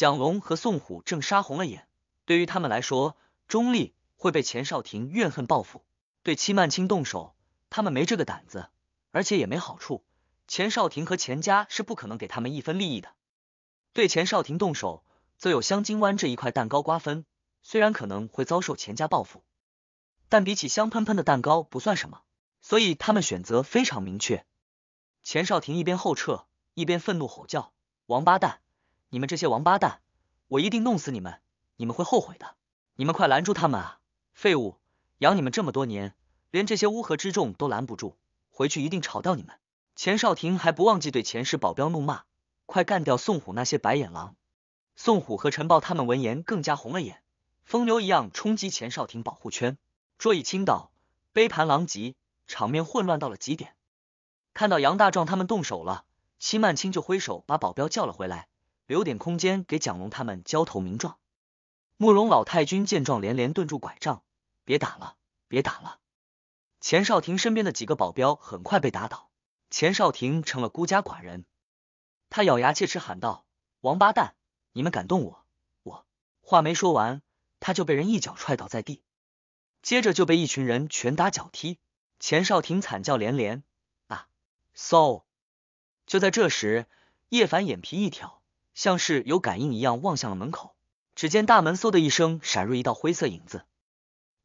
蒋龙和宋虎正杀红了眼，对于他们来说，钟立会被钱少廷怨恨报复，对戚曼青动手，他们没这个胆子，而且也没好处。钱少廷和钱家是不可能给他们一分利益的。对钱少廷动手，则有香金湾这一块蛋糕瓜分，虽然可能会遭受钱家报复，但比起香喷喷的蛋糕不算什么，所以他们选择非常明确。钱少廷一边后撤，一边愤怒吼叫：“王八蛋！”你们这些王八蛋，我一定弄死你们，你们会后悔的。你们快拦住他们啊！废物，养你们这么多年，连这些乌合之众都拦不住，回去一定炒掉你们。钱少廷还不忘记对前世保镖怒骂，快干掉宋虎那些白眼狼。宋虎和陈豹他们闻言更加红了眼，疯牛一样冲击钱少廷保护圈，桌椅倾倒，杯盘狼藉，场面混乱到了极点。看到杨大壮他们动手了，辛曼青就挥手把保镖叫了回来。留点空间给蒋龙他们交投名状。慕容老太君见状，连连顿住拐杖：“别打了，别打了！”钱少廷身边的几个保镖很快被打倒，钱少廷成了孤家寡人。他咬牙切齿喊道：“王八蛋，你们敢动我！我……”话没说完，他就被人一脚踹倒在地，接着就被一群人拳打脚踢。钱少廷惨叫连连。啊！so，就在这时，叶凡眼皮一挑。像是有感应一样望向了门口，只见大门嗖的一声闪入一道灰色影子，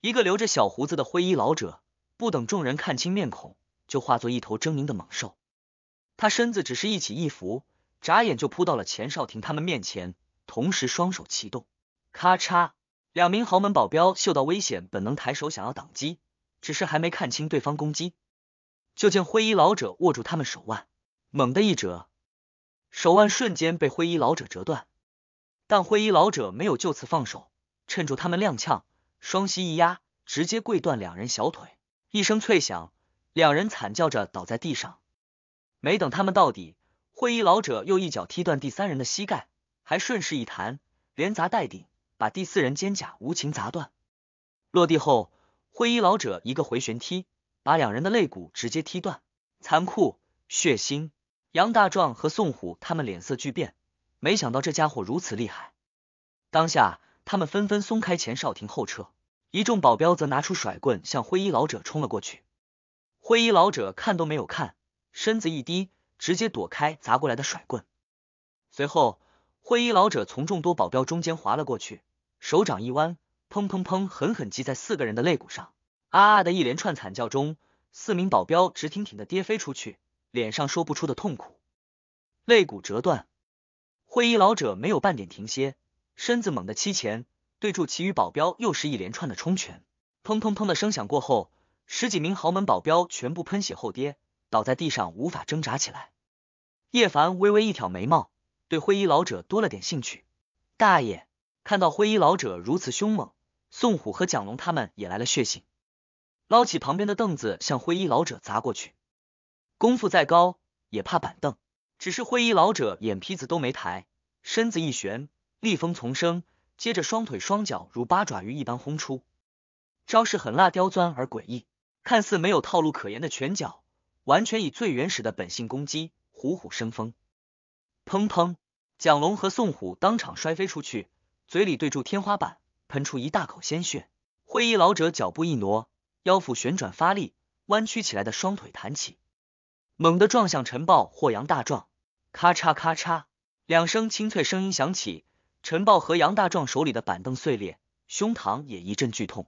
一个留着小胡子的灰衣老者，不等众人看清面孔，就化作一头狰狞的猛兽。他身子只是一起一伏，眨眼就扑到了钱少廷他们面前，同时双手齐动，咔嚓，两名豪门保镖嗅到危险，本能抬手想要挡击，只是还没看清对方攻击，就见灰衣老者握住他们手腕，猛地一折。手腕瞬间被灰衣老者折断，但灰衣老者没有就此放手，趁住他们踉跄，双膝一压，直接跪断两人小腿。一声脆响，两人惨叫着倒在地上。没等他们到底，灰衣老者又一脚踢断第三人的膝盖，还顺势一弹，连砸带顶，把第四人肩胛无情砸断。落地后，灰衣老者一个回旋踢，把两人的肋骨直接踢断，残酷血腥。杨大壮和宋虎他们脸色巨变，没想到这家伙如此厉害，当下他们纷纷松开钱少廷后撤，一众保镖则拿出甩棍向灰衣老者冲了过去。灰衣老者看都没有看，身子一低，直接躲开砸过来的甩棍。随后，灰衣老者从众多保镖中间划了过去，手掌一弯，砰砰砰，狠狠击在四个人的肋骨上。啊啊的一连串惨叫中，四名保镖直挺挺的跌飞出去。脸上说不出的痛苦，肋骨折断。灰衣老者没有半点停歇，身子猛地欺前，对住其余保镖又是一连串的冲拳，砰砰砰的声响过后，十几名豪门保镖全部喷血后跌倒在地上，无法挣扎起来。叶凡微微一挑眉毛，对灰衣老者多了点兴趣。大爷，看到灰衣老者如此凶猛，宋虎和蒋龙他们也来了血性，捞起旁边的凳子向灰衣老者砸过去。功夫再高也怕板凳，只是灰衣老者眼皮子都没抬，身子一旋，厉风丛生，接着双腿双脚如八爪鱼一般轰出，招式狠辣刁钻而诡异，看似没有套路可言的拳脚，完全以最原始的本性攻击，虎虎生风。砰砰，蒋龙和宋虎当场摔飞出去，嘴里对住天花板喷出一大口鲜血。灰衣老者脚步一挪，腰腹旋转发力，弯曲起来的双腿弹起。猛地撞向陈豹或杨大壮，咔嚓咔嚓两声清脆声音响起，陈豹和杨大壮手里的板凳碎裂，胸膛也一阵剧痛。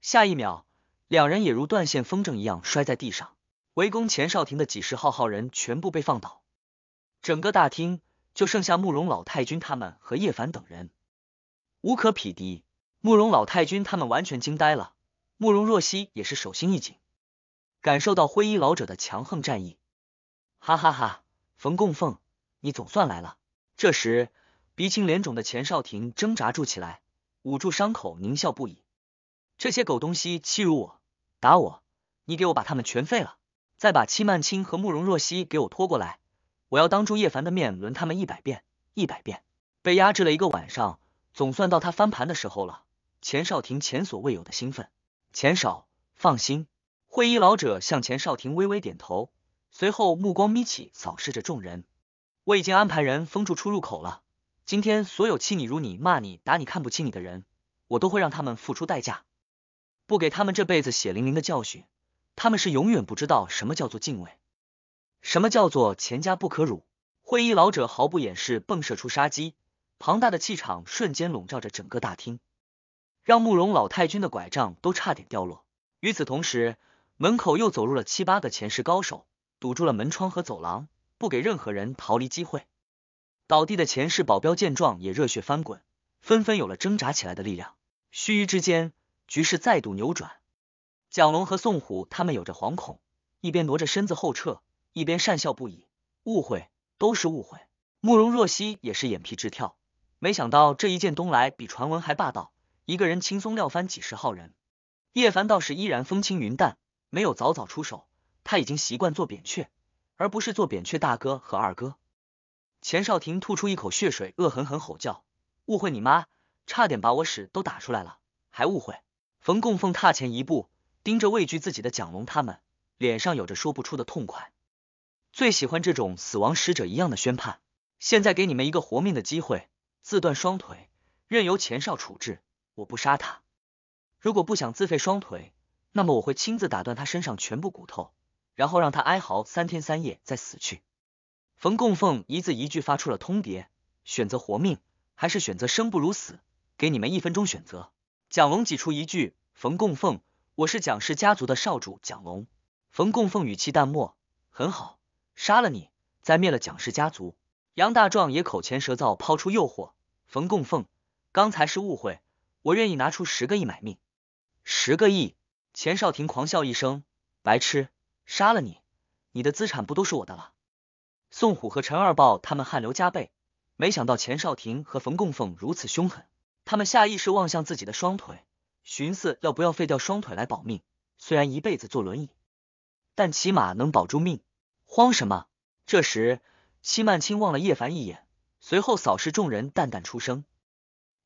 下一秒，两人也如断线风筝一样摔在地上。围攻钱少廷的几十号号人全部被放倒，整个大厅就剩下慕容老太君他们和叶凡等人。无可匹敌，慕容老太君他们完全惊呆了，慕容若曦也是手心一紧。感受到灰衣老者的强横战意，哈哈哈！冯供奉，你总算来了。这时，鼻青脸肿的钱少廷挣扎住起来，捂住伤口，狞笑不已。这些狗东西欺辱我，打我，你给我把他们全废了，再把戚曼青和慕容若曦给我拖过来，我要当着叶凡的面轮他们一百遍，一百遍。被压制了一个晚上，总算到他翻盘的时候了。钱少廷前所未有的兴奋。钱少，放心。会议老者向钱少廷微微点头，随后目光眯起，扫视着众人。我已经安排人封住出入口了。今天所有欺你、辱你、骂你、打你、看不起你的人，我都会让他们付出代价。不给他们这辈子血淋淋的教训，他们是永远不知道什么叫做敬畏，什么叫做钱家不可辱。会议老者毫不掩饰，迸射出杀机，庞大的气场瞬间笼罩着整个大厅，让慕容老太君的拐杖都差点掉落。与此同时。门口又走入了七八个前世高手，堵住了门窗和走廊，不给任何人逃离机会。倒地的前世保镖见状也热血翻滚，纷纷有了挣扎起来的力量。须臾之间，局势再度扭转。蒋龙和宋虎他们有着惶恐，一边挪着身子后撤，一边讪笑不已。误会都是误会。慕容若曦也是眼皮直跳，没想到这一剑东来比传闻还霸道，一个人轻松撂翻几十号人。叶凡倒是依然风轻云淡。没有早早出手，他已经习惯做扁鹊，而不是做扁鹊大哥和二哥。钱少廷吐出一口血水，恶狠狠吼叫：“误会你妈，差点把我屎都打出来了，还误会！”冯供奉踏前一步，盯着畏惧自己的蒋龙他们，脸上有着说不出的痛快。最喜欢这种死亡使者一样的宣判。现在给你们一个活命的机会，自断双腿，任由钱少处置，我不杀他。如果不想自废双腿，那么我会亲自打断他身上全部骨头，然后让他哀嚎三天三夜再死去。冯供奉一字一句发出了通牒：选择活命，还是选择生不如死？给你们一分钟选择。蒋龙挤出一句：“冯供奉，我是蒋氏家族的少主，蒋龙。”冯供奉语气淡漠：“很好，杀了你，再灭了蒋氏家族。”杨大壮也口前舌燥抛出诱惑：“冯供奉，刚才是误会，我愿意拿出十个亿买命，十个亿。”钱少廷狂笑一声：“白痴，杀了你！你的资产不都是我的了？”宋虎和陈二豹他们汗流浃背，没想到钱少廷和冯供奉如此凶狠，他们下意识望向自己的双腿，寻思要不要废掉双腿来保命。虽然一辈子坐轮椅，但起码能保住命。慌什么？这时，西曼青望了叶凡一眼，随后扫视众人，淡淡出声：“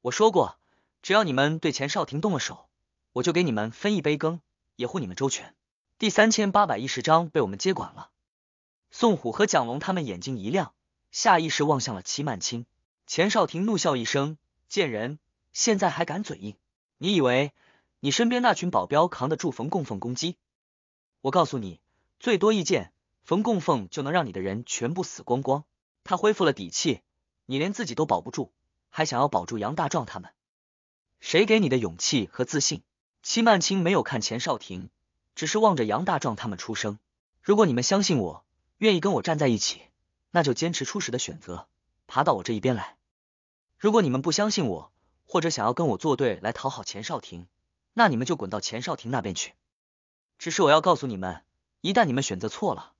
我说过，只要你们对钱少廷动了手。”我就给你们分一杯羹，也护你们周全。第三千八百一十章被我们接管了。宋虎和蒋龙他们眼睛一亮，下意识望向了齐曼清。钱少廷怒笑一声：“贱人，现在还敢嘴硬？你以为你身边那群保镖扛得住冯供奉攻击？我告诉你，最多一剑，冯供奉就能让你的人全部死光光。他恢复了底气，你连自己都保不住，还想要保住杨大壮他们？谁给你的勇气和自信？”戚曼青没有看钱少廷，只是望着杨大壮他们出声：“如果你们相信我，愿意跟我站在一起，那就坚持初始的选择，爬到我这一边来；如果你们不相信我，或者想要跟我作对来讨好钱少廷，那你们就滚到钱少廷那边去。只是我要告诉你们，一旦你们选择错了，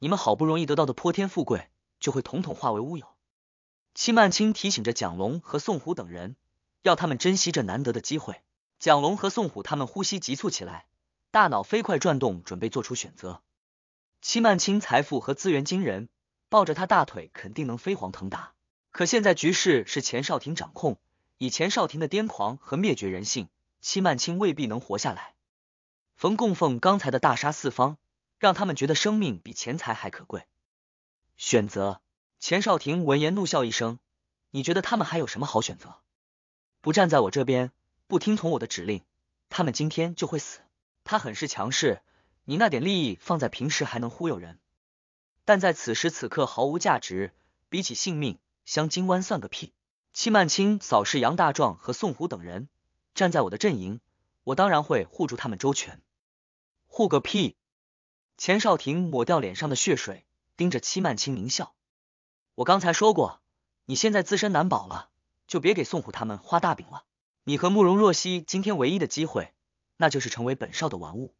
你们好不容易得到的泼天富贵就会统统化为乌有。”戚曼青提醒着蒋龙和宋虎等人，要他们珍惜这难得的机会。蒋龙和宋虎他们呼吸急促起来，大脑飞快转动，准备做出选择。戚曼青财富和资源惊人，抱着他大腿肯定能飞黄腾达。可现在局势是钱少廷掌控，以钱少廷的癫狂和灭绝人性，戚曼青未必能活下来。冯供奉刚才的大杀四方，让他们觉得生命比钱财还可贵。选择钱少廷闻言怒笑一声：“你觉得他们还有什么好选择？不站在我这边？”不听从我的指令，他们今天就会死。他很是强势，你那点利益放在平时还能忽悠人，但在此时此刻毫无价值。比起性命，香金湾算个屁。戚曼青扫视杨大壮和宋虎等人，站在我的阵营，我当然会护住他们周全。护个屁！钱少廷抹掉脸上的血水，盯着戚曼青狞笑。我刚才说过，你现在自身难保了，就别给宋虎他们画大饼了。你和慕容若曦今天唯一的机会，那就是成为本少的玩物，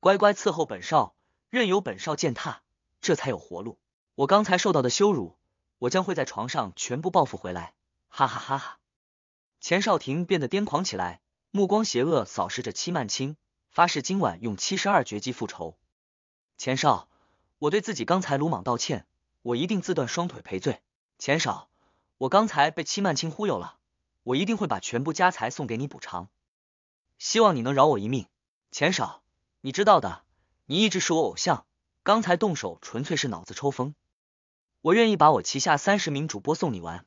乖乖伺候本少，任由本少践踏，这才有活路。我刚才受到的羞辱，我将会在床上全部报复回来。哈哈哈哈！钱少廷变得癫狂起来，目光邪恶扫视着戚曼青，发誓今晚用七十二绝技复仇。钱少，我对自己刚才鲁莽道歉，我一定自断双腿赔罪。钱少，我刚才被戚曼青忽悠了。我一定会把全部家财送给你补偿，希望你能饶我一命。钱少，你知道的，你一直是我偶像，刚才动手纯粹是脑子抽风。我愿意把我旗下三十名主播送你玩。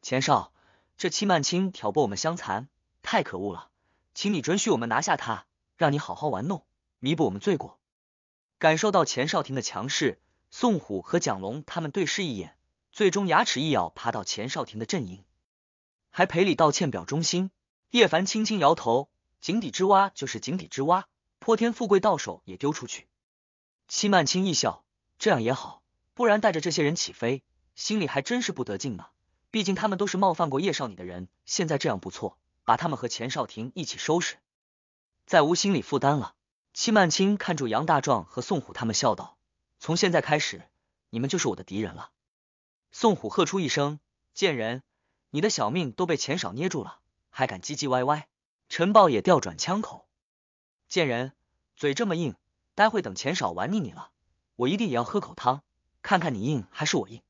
钱少，这戚曼青挑拨我们相残，太可恶了，请你准许我们拿下他，让你好好玩弄，弥补我们罪过。感受到钱少廷的强势，宋虎和蒋龙他们对视一眼，最终牙齿一咬，爬到钱少廷的阵营。还赔礼道歉表忠心，叶凡轻轻摇头。井底之蛙就是井底之蛙，泼天富贵到手也丢出去。戚曼青一笑，这样也好，不然带着这些人起飞，心里还真是不得劲呢。毕竟他们都是冒犯过叶少你的人，现在这样不错，把他们和钱少廷一起收拾，再无心理负担了。戚曼青看住杨大壮和宋虎他们笑道：“从现在开始，你们就是我的敌人了。”宋虎喝出一声：“贱人！”你的小命都被钱少捏住了，还敢唧唧歪歪？陈豹也调转枪口，贱人嘴这么硬，待会等钱少玩腻你了，我一定也要喝口汤，看看你硬还是我硬。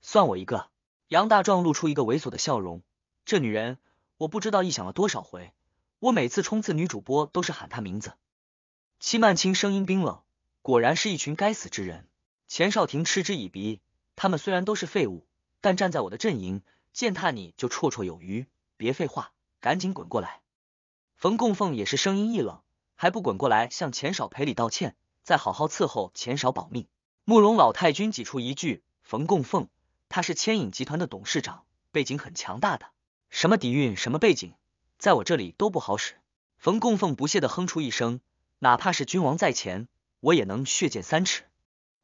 算我一个！杨大壮露出一个猥琐的笑容。这女人，我不知道臆想了多少回，我每次冲刺女主播都是喊她名字。戚曼青声音冰冷，果然是一群该死之人。钱少廷嗤之以鼻，他们虽然都是废物，但站在我的阵营。践踏你就绰绰有余，别废话，赶紧滚过来！冯供奉也是声音一冷，还不滚过来向钱少赔礼道歉，再好好伺候钱少保命。慕容老太君挤出一句：“冯供奉，他是牵引集团的董事长，背景很强大的，什么底蕴，什么背景，在我这里都不好使。”冯供奉不屑的哼出一声：“哪怕是君王在前，我也能血溅三尺。”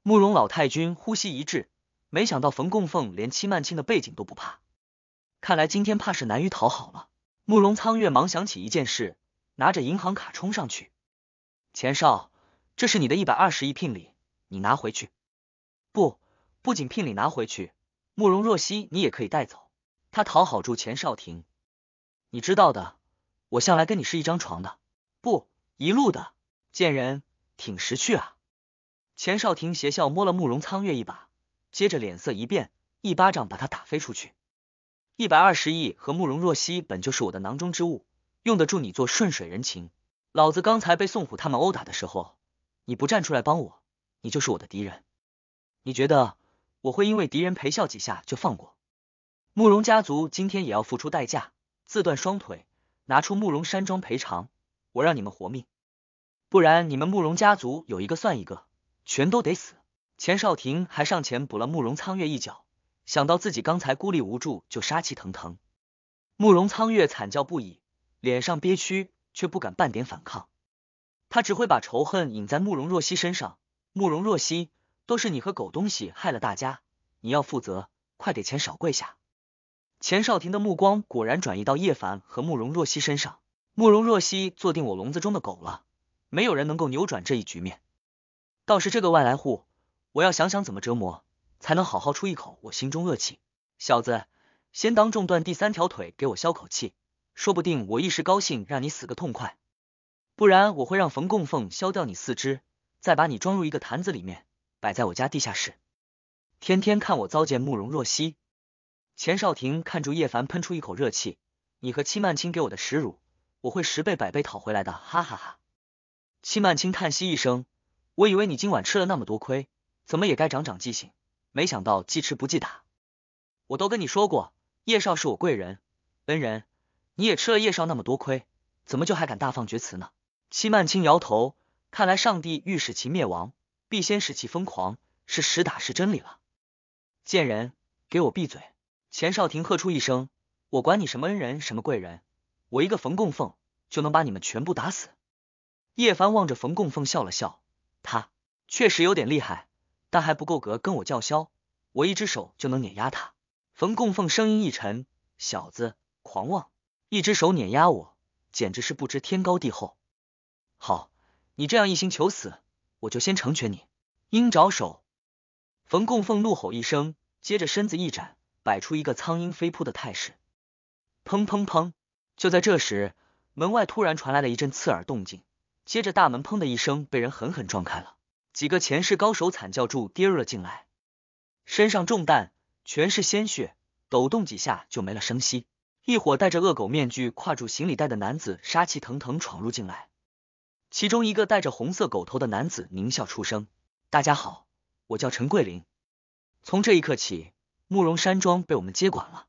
慕容老太君呼吸一滞，没想到冯供奉连戚曼青的背景都不怕。看来今天怕是难于讨好了。慕容苍月忙想起一件事，拿着银行卡冲上去：“钱少，这是你的一百二十亿聘礼，你拿回去。”“不，不仅聘礼拿回去，慕容若曦你也可以带走。”他讨好住钱少廷，你知道的，我向来跟你是一张床的，不一路的贱人，挺识趣啊。钱少廷邪笑，摸了慕容苍月一把，接着脸色一变，一巴掌把他打飞出去。一百二十亿和慕容若曦本就是我的囊中之物，用得住你做顺水人情。老子刚才被宋虎他们殴打的时候，你不站出来帮我，你就是我的敌人。你觉得我会因为敌人陪笑几下就放过？慕容家族今天也要付出代价，自断双腿，拿出慕容山庄赔偿，我让你们活命。不然你们慕容家族有一个算一个，全都得死。钱少廷还上前补了慕容苍月一脚。想到自己刚才孤立无助，就杀气腾腾。慕容苍月惨叫不已，脸上憋屈，却不敢半点反抗。他只会把仇恨引在慕容若曦身上。慕容若曦，都是你和狗东西害了大家，你要负责！快给钱少跪下！钱少廷的目光果然转移到叶凡和慕容若曦身上。慕容若曦坐定，我笼子中的狗了，没有人能够扭转这一局面。倒是这个外来户，我要想想怎么折磨。才能好好出一口我心中恶气。小子，先当众断第三条腿，给我消口气。说不定我一时高兴，让你死个痛快。不然我会让冯供奉削掉你四肢，再把你装入一个坛子里面，摆在我家地下室，天天看我糟践慕容若曦。钱少廷看住叶凡，喷出一口热气。你和戚曼青给我的耻辱，我会十倍百倍讨回来的！哈哈哈。戚曼青叹息一声，我以为你今晚吃了那么多亏，怎么也该长长记性。没想到记吃不记打，我都跟你说过，叶少是我贵人、恩人，你也吃了叶少那么多亏，怎么就还敢大放厥词呢？戚曼青摇头，看来上帝欲使其灭亡，必先使其疯狂，是实打实真理了。贱人，给我闭嘴！钱少廷喝出一声，我管你什么恩人、什么贵人，我一个冯供奉就能把你们全部打死。叶凡望着冯供奉笑了笑，他确实有点厉害。但还不够格跟我叫嚣，我一只手就能碾压他。冯供奉声音一沉：“小子，狂妄，一只手碾压我，简直是不知天高地厚。”好，你这样一心求死，我就先成全你。鹰爪手！冯供奉怒吼一声，接着身子一展，摆出一个苍鹰飞扑的态势。砰砰砰！就在这时，门外突然传来了一阵刺耳动静，接着大门砰的一声被人狠狠撞开了。几个前世高手惨叫住跌入了进来，身上中弹，全是鲜血，抖动几下就没了声息。一伙戴着恶狗面具、挎住行李袋的男子杀气腾腾闯入进来，其中一个戴着红色狗头的男子狞笑出声：“大家好，我叫陈桂林，从这一刻起，慕容山庄被我们接管了。”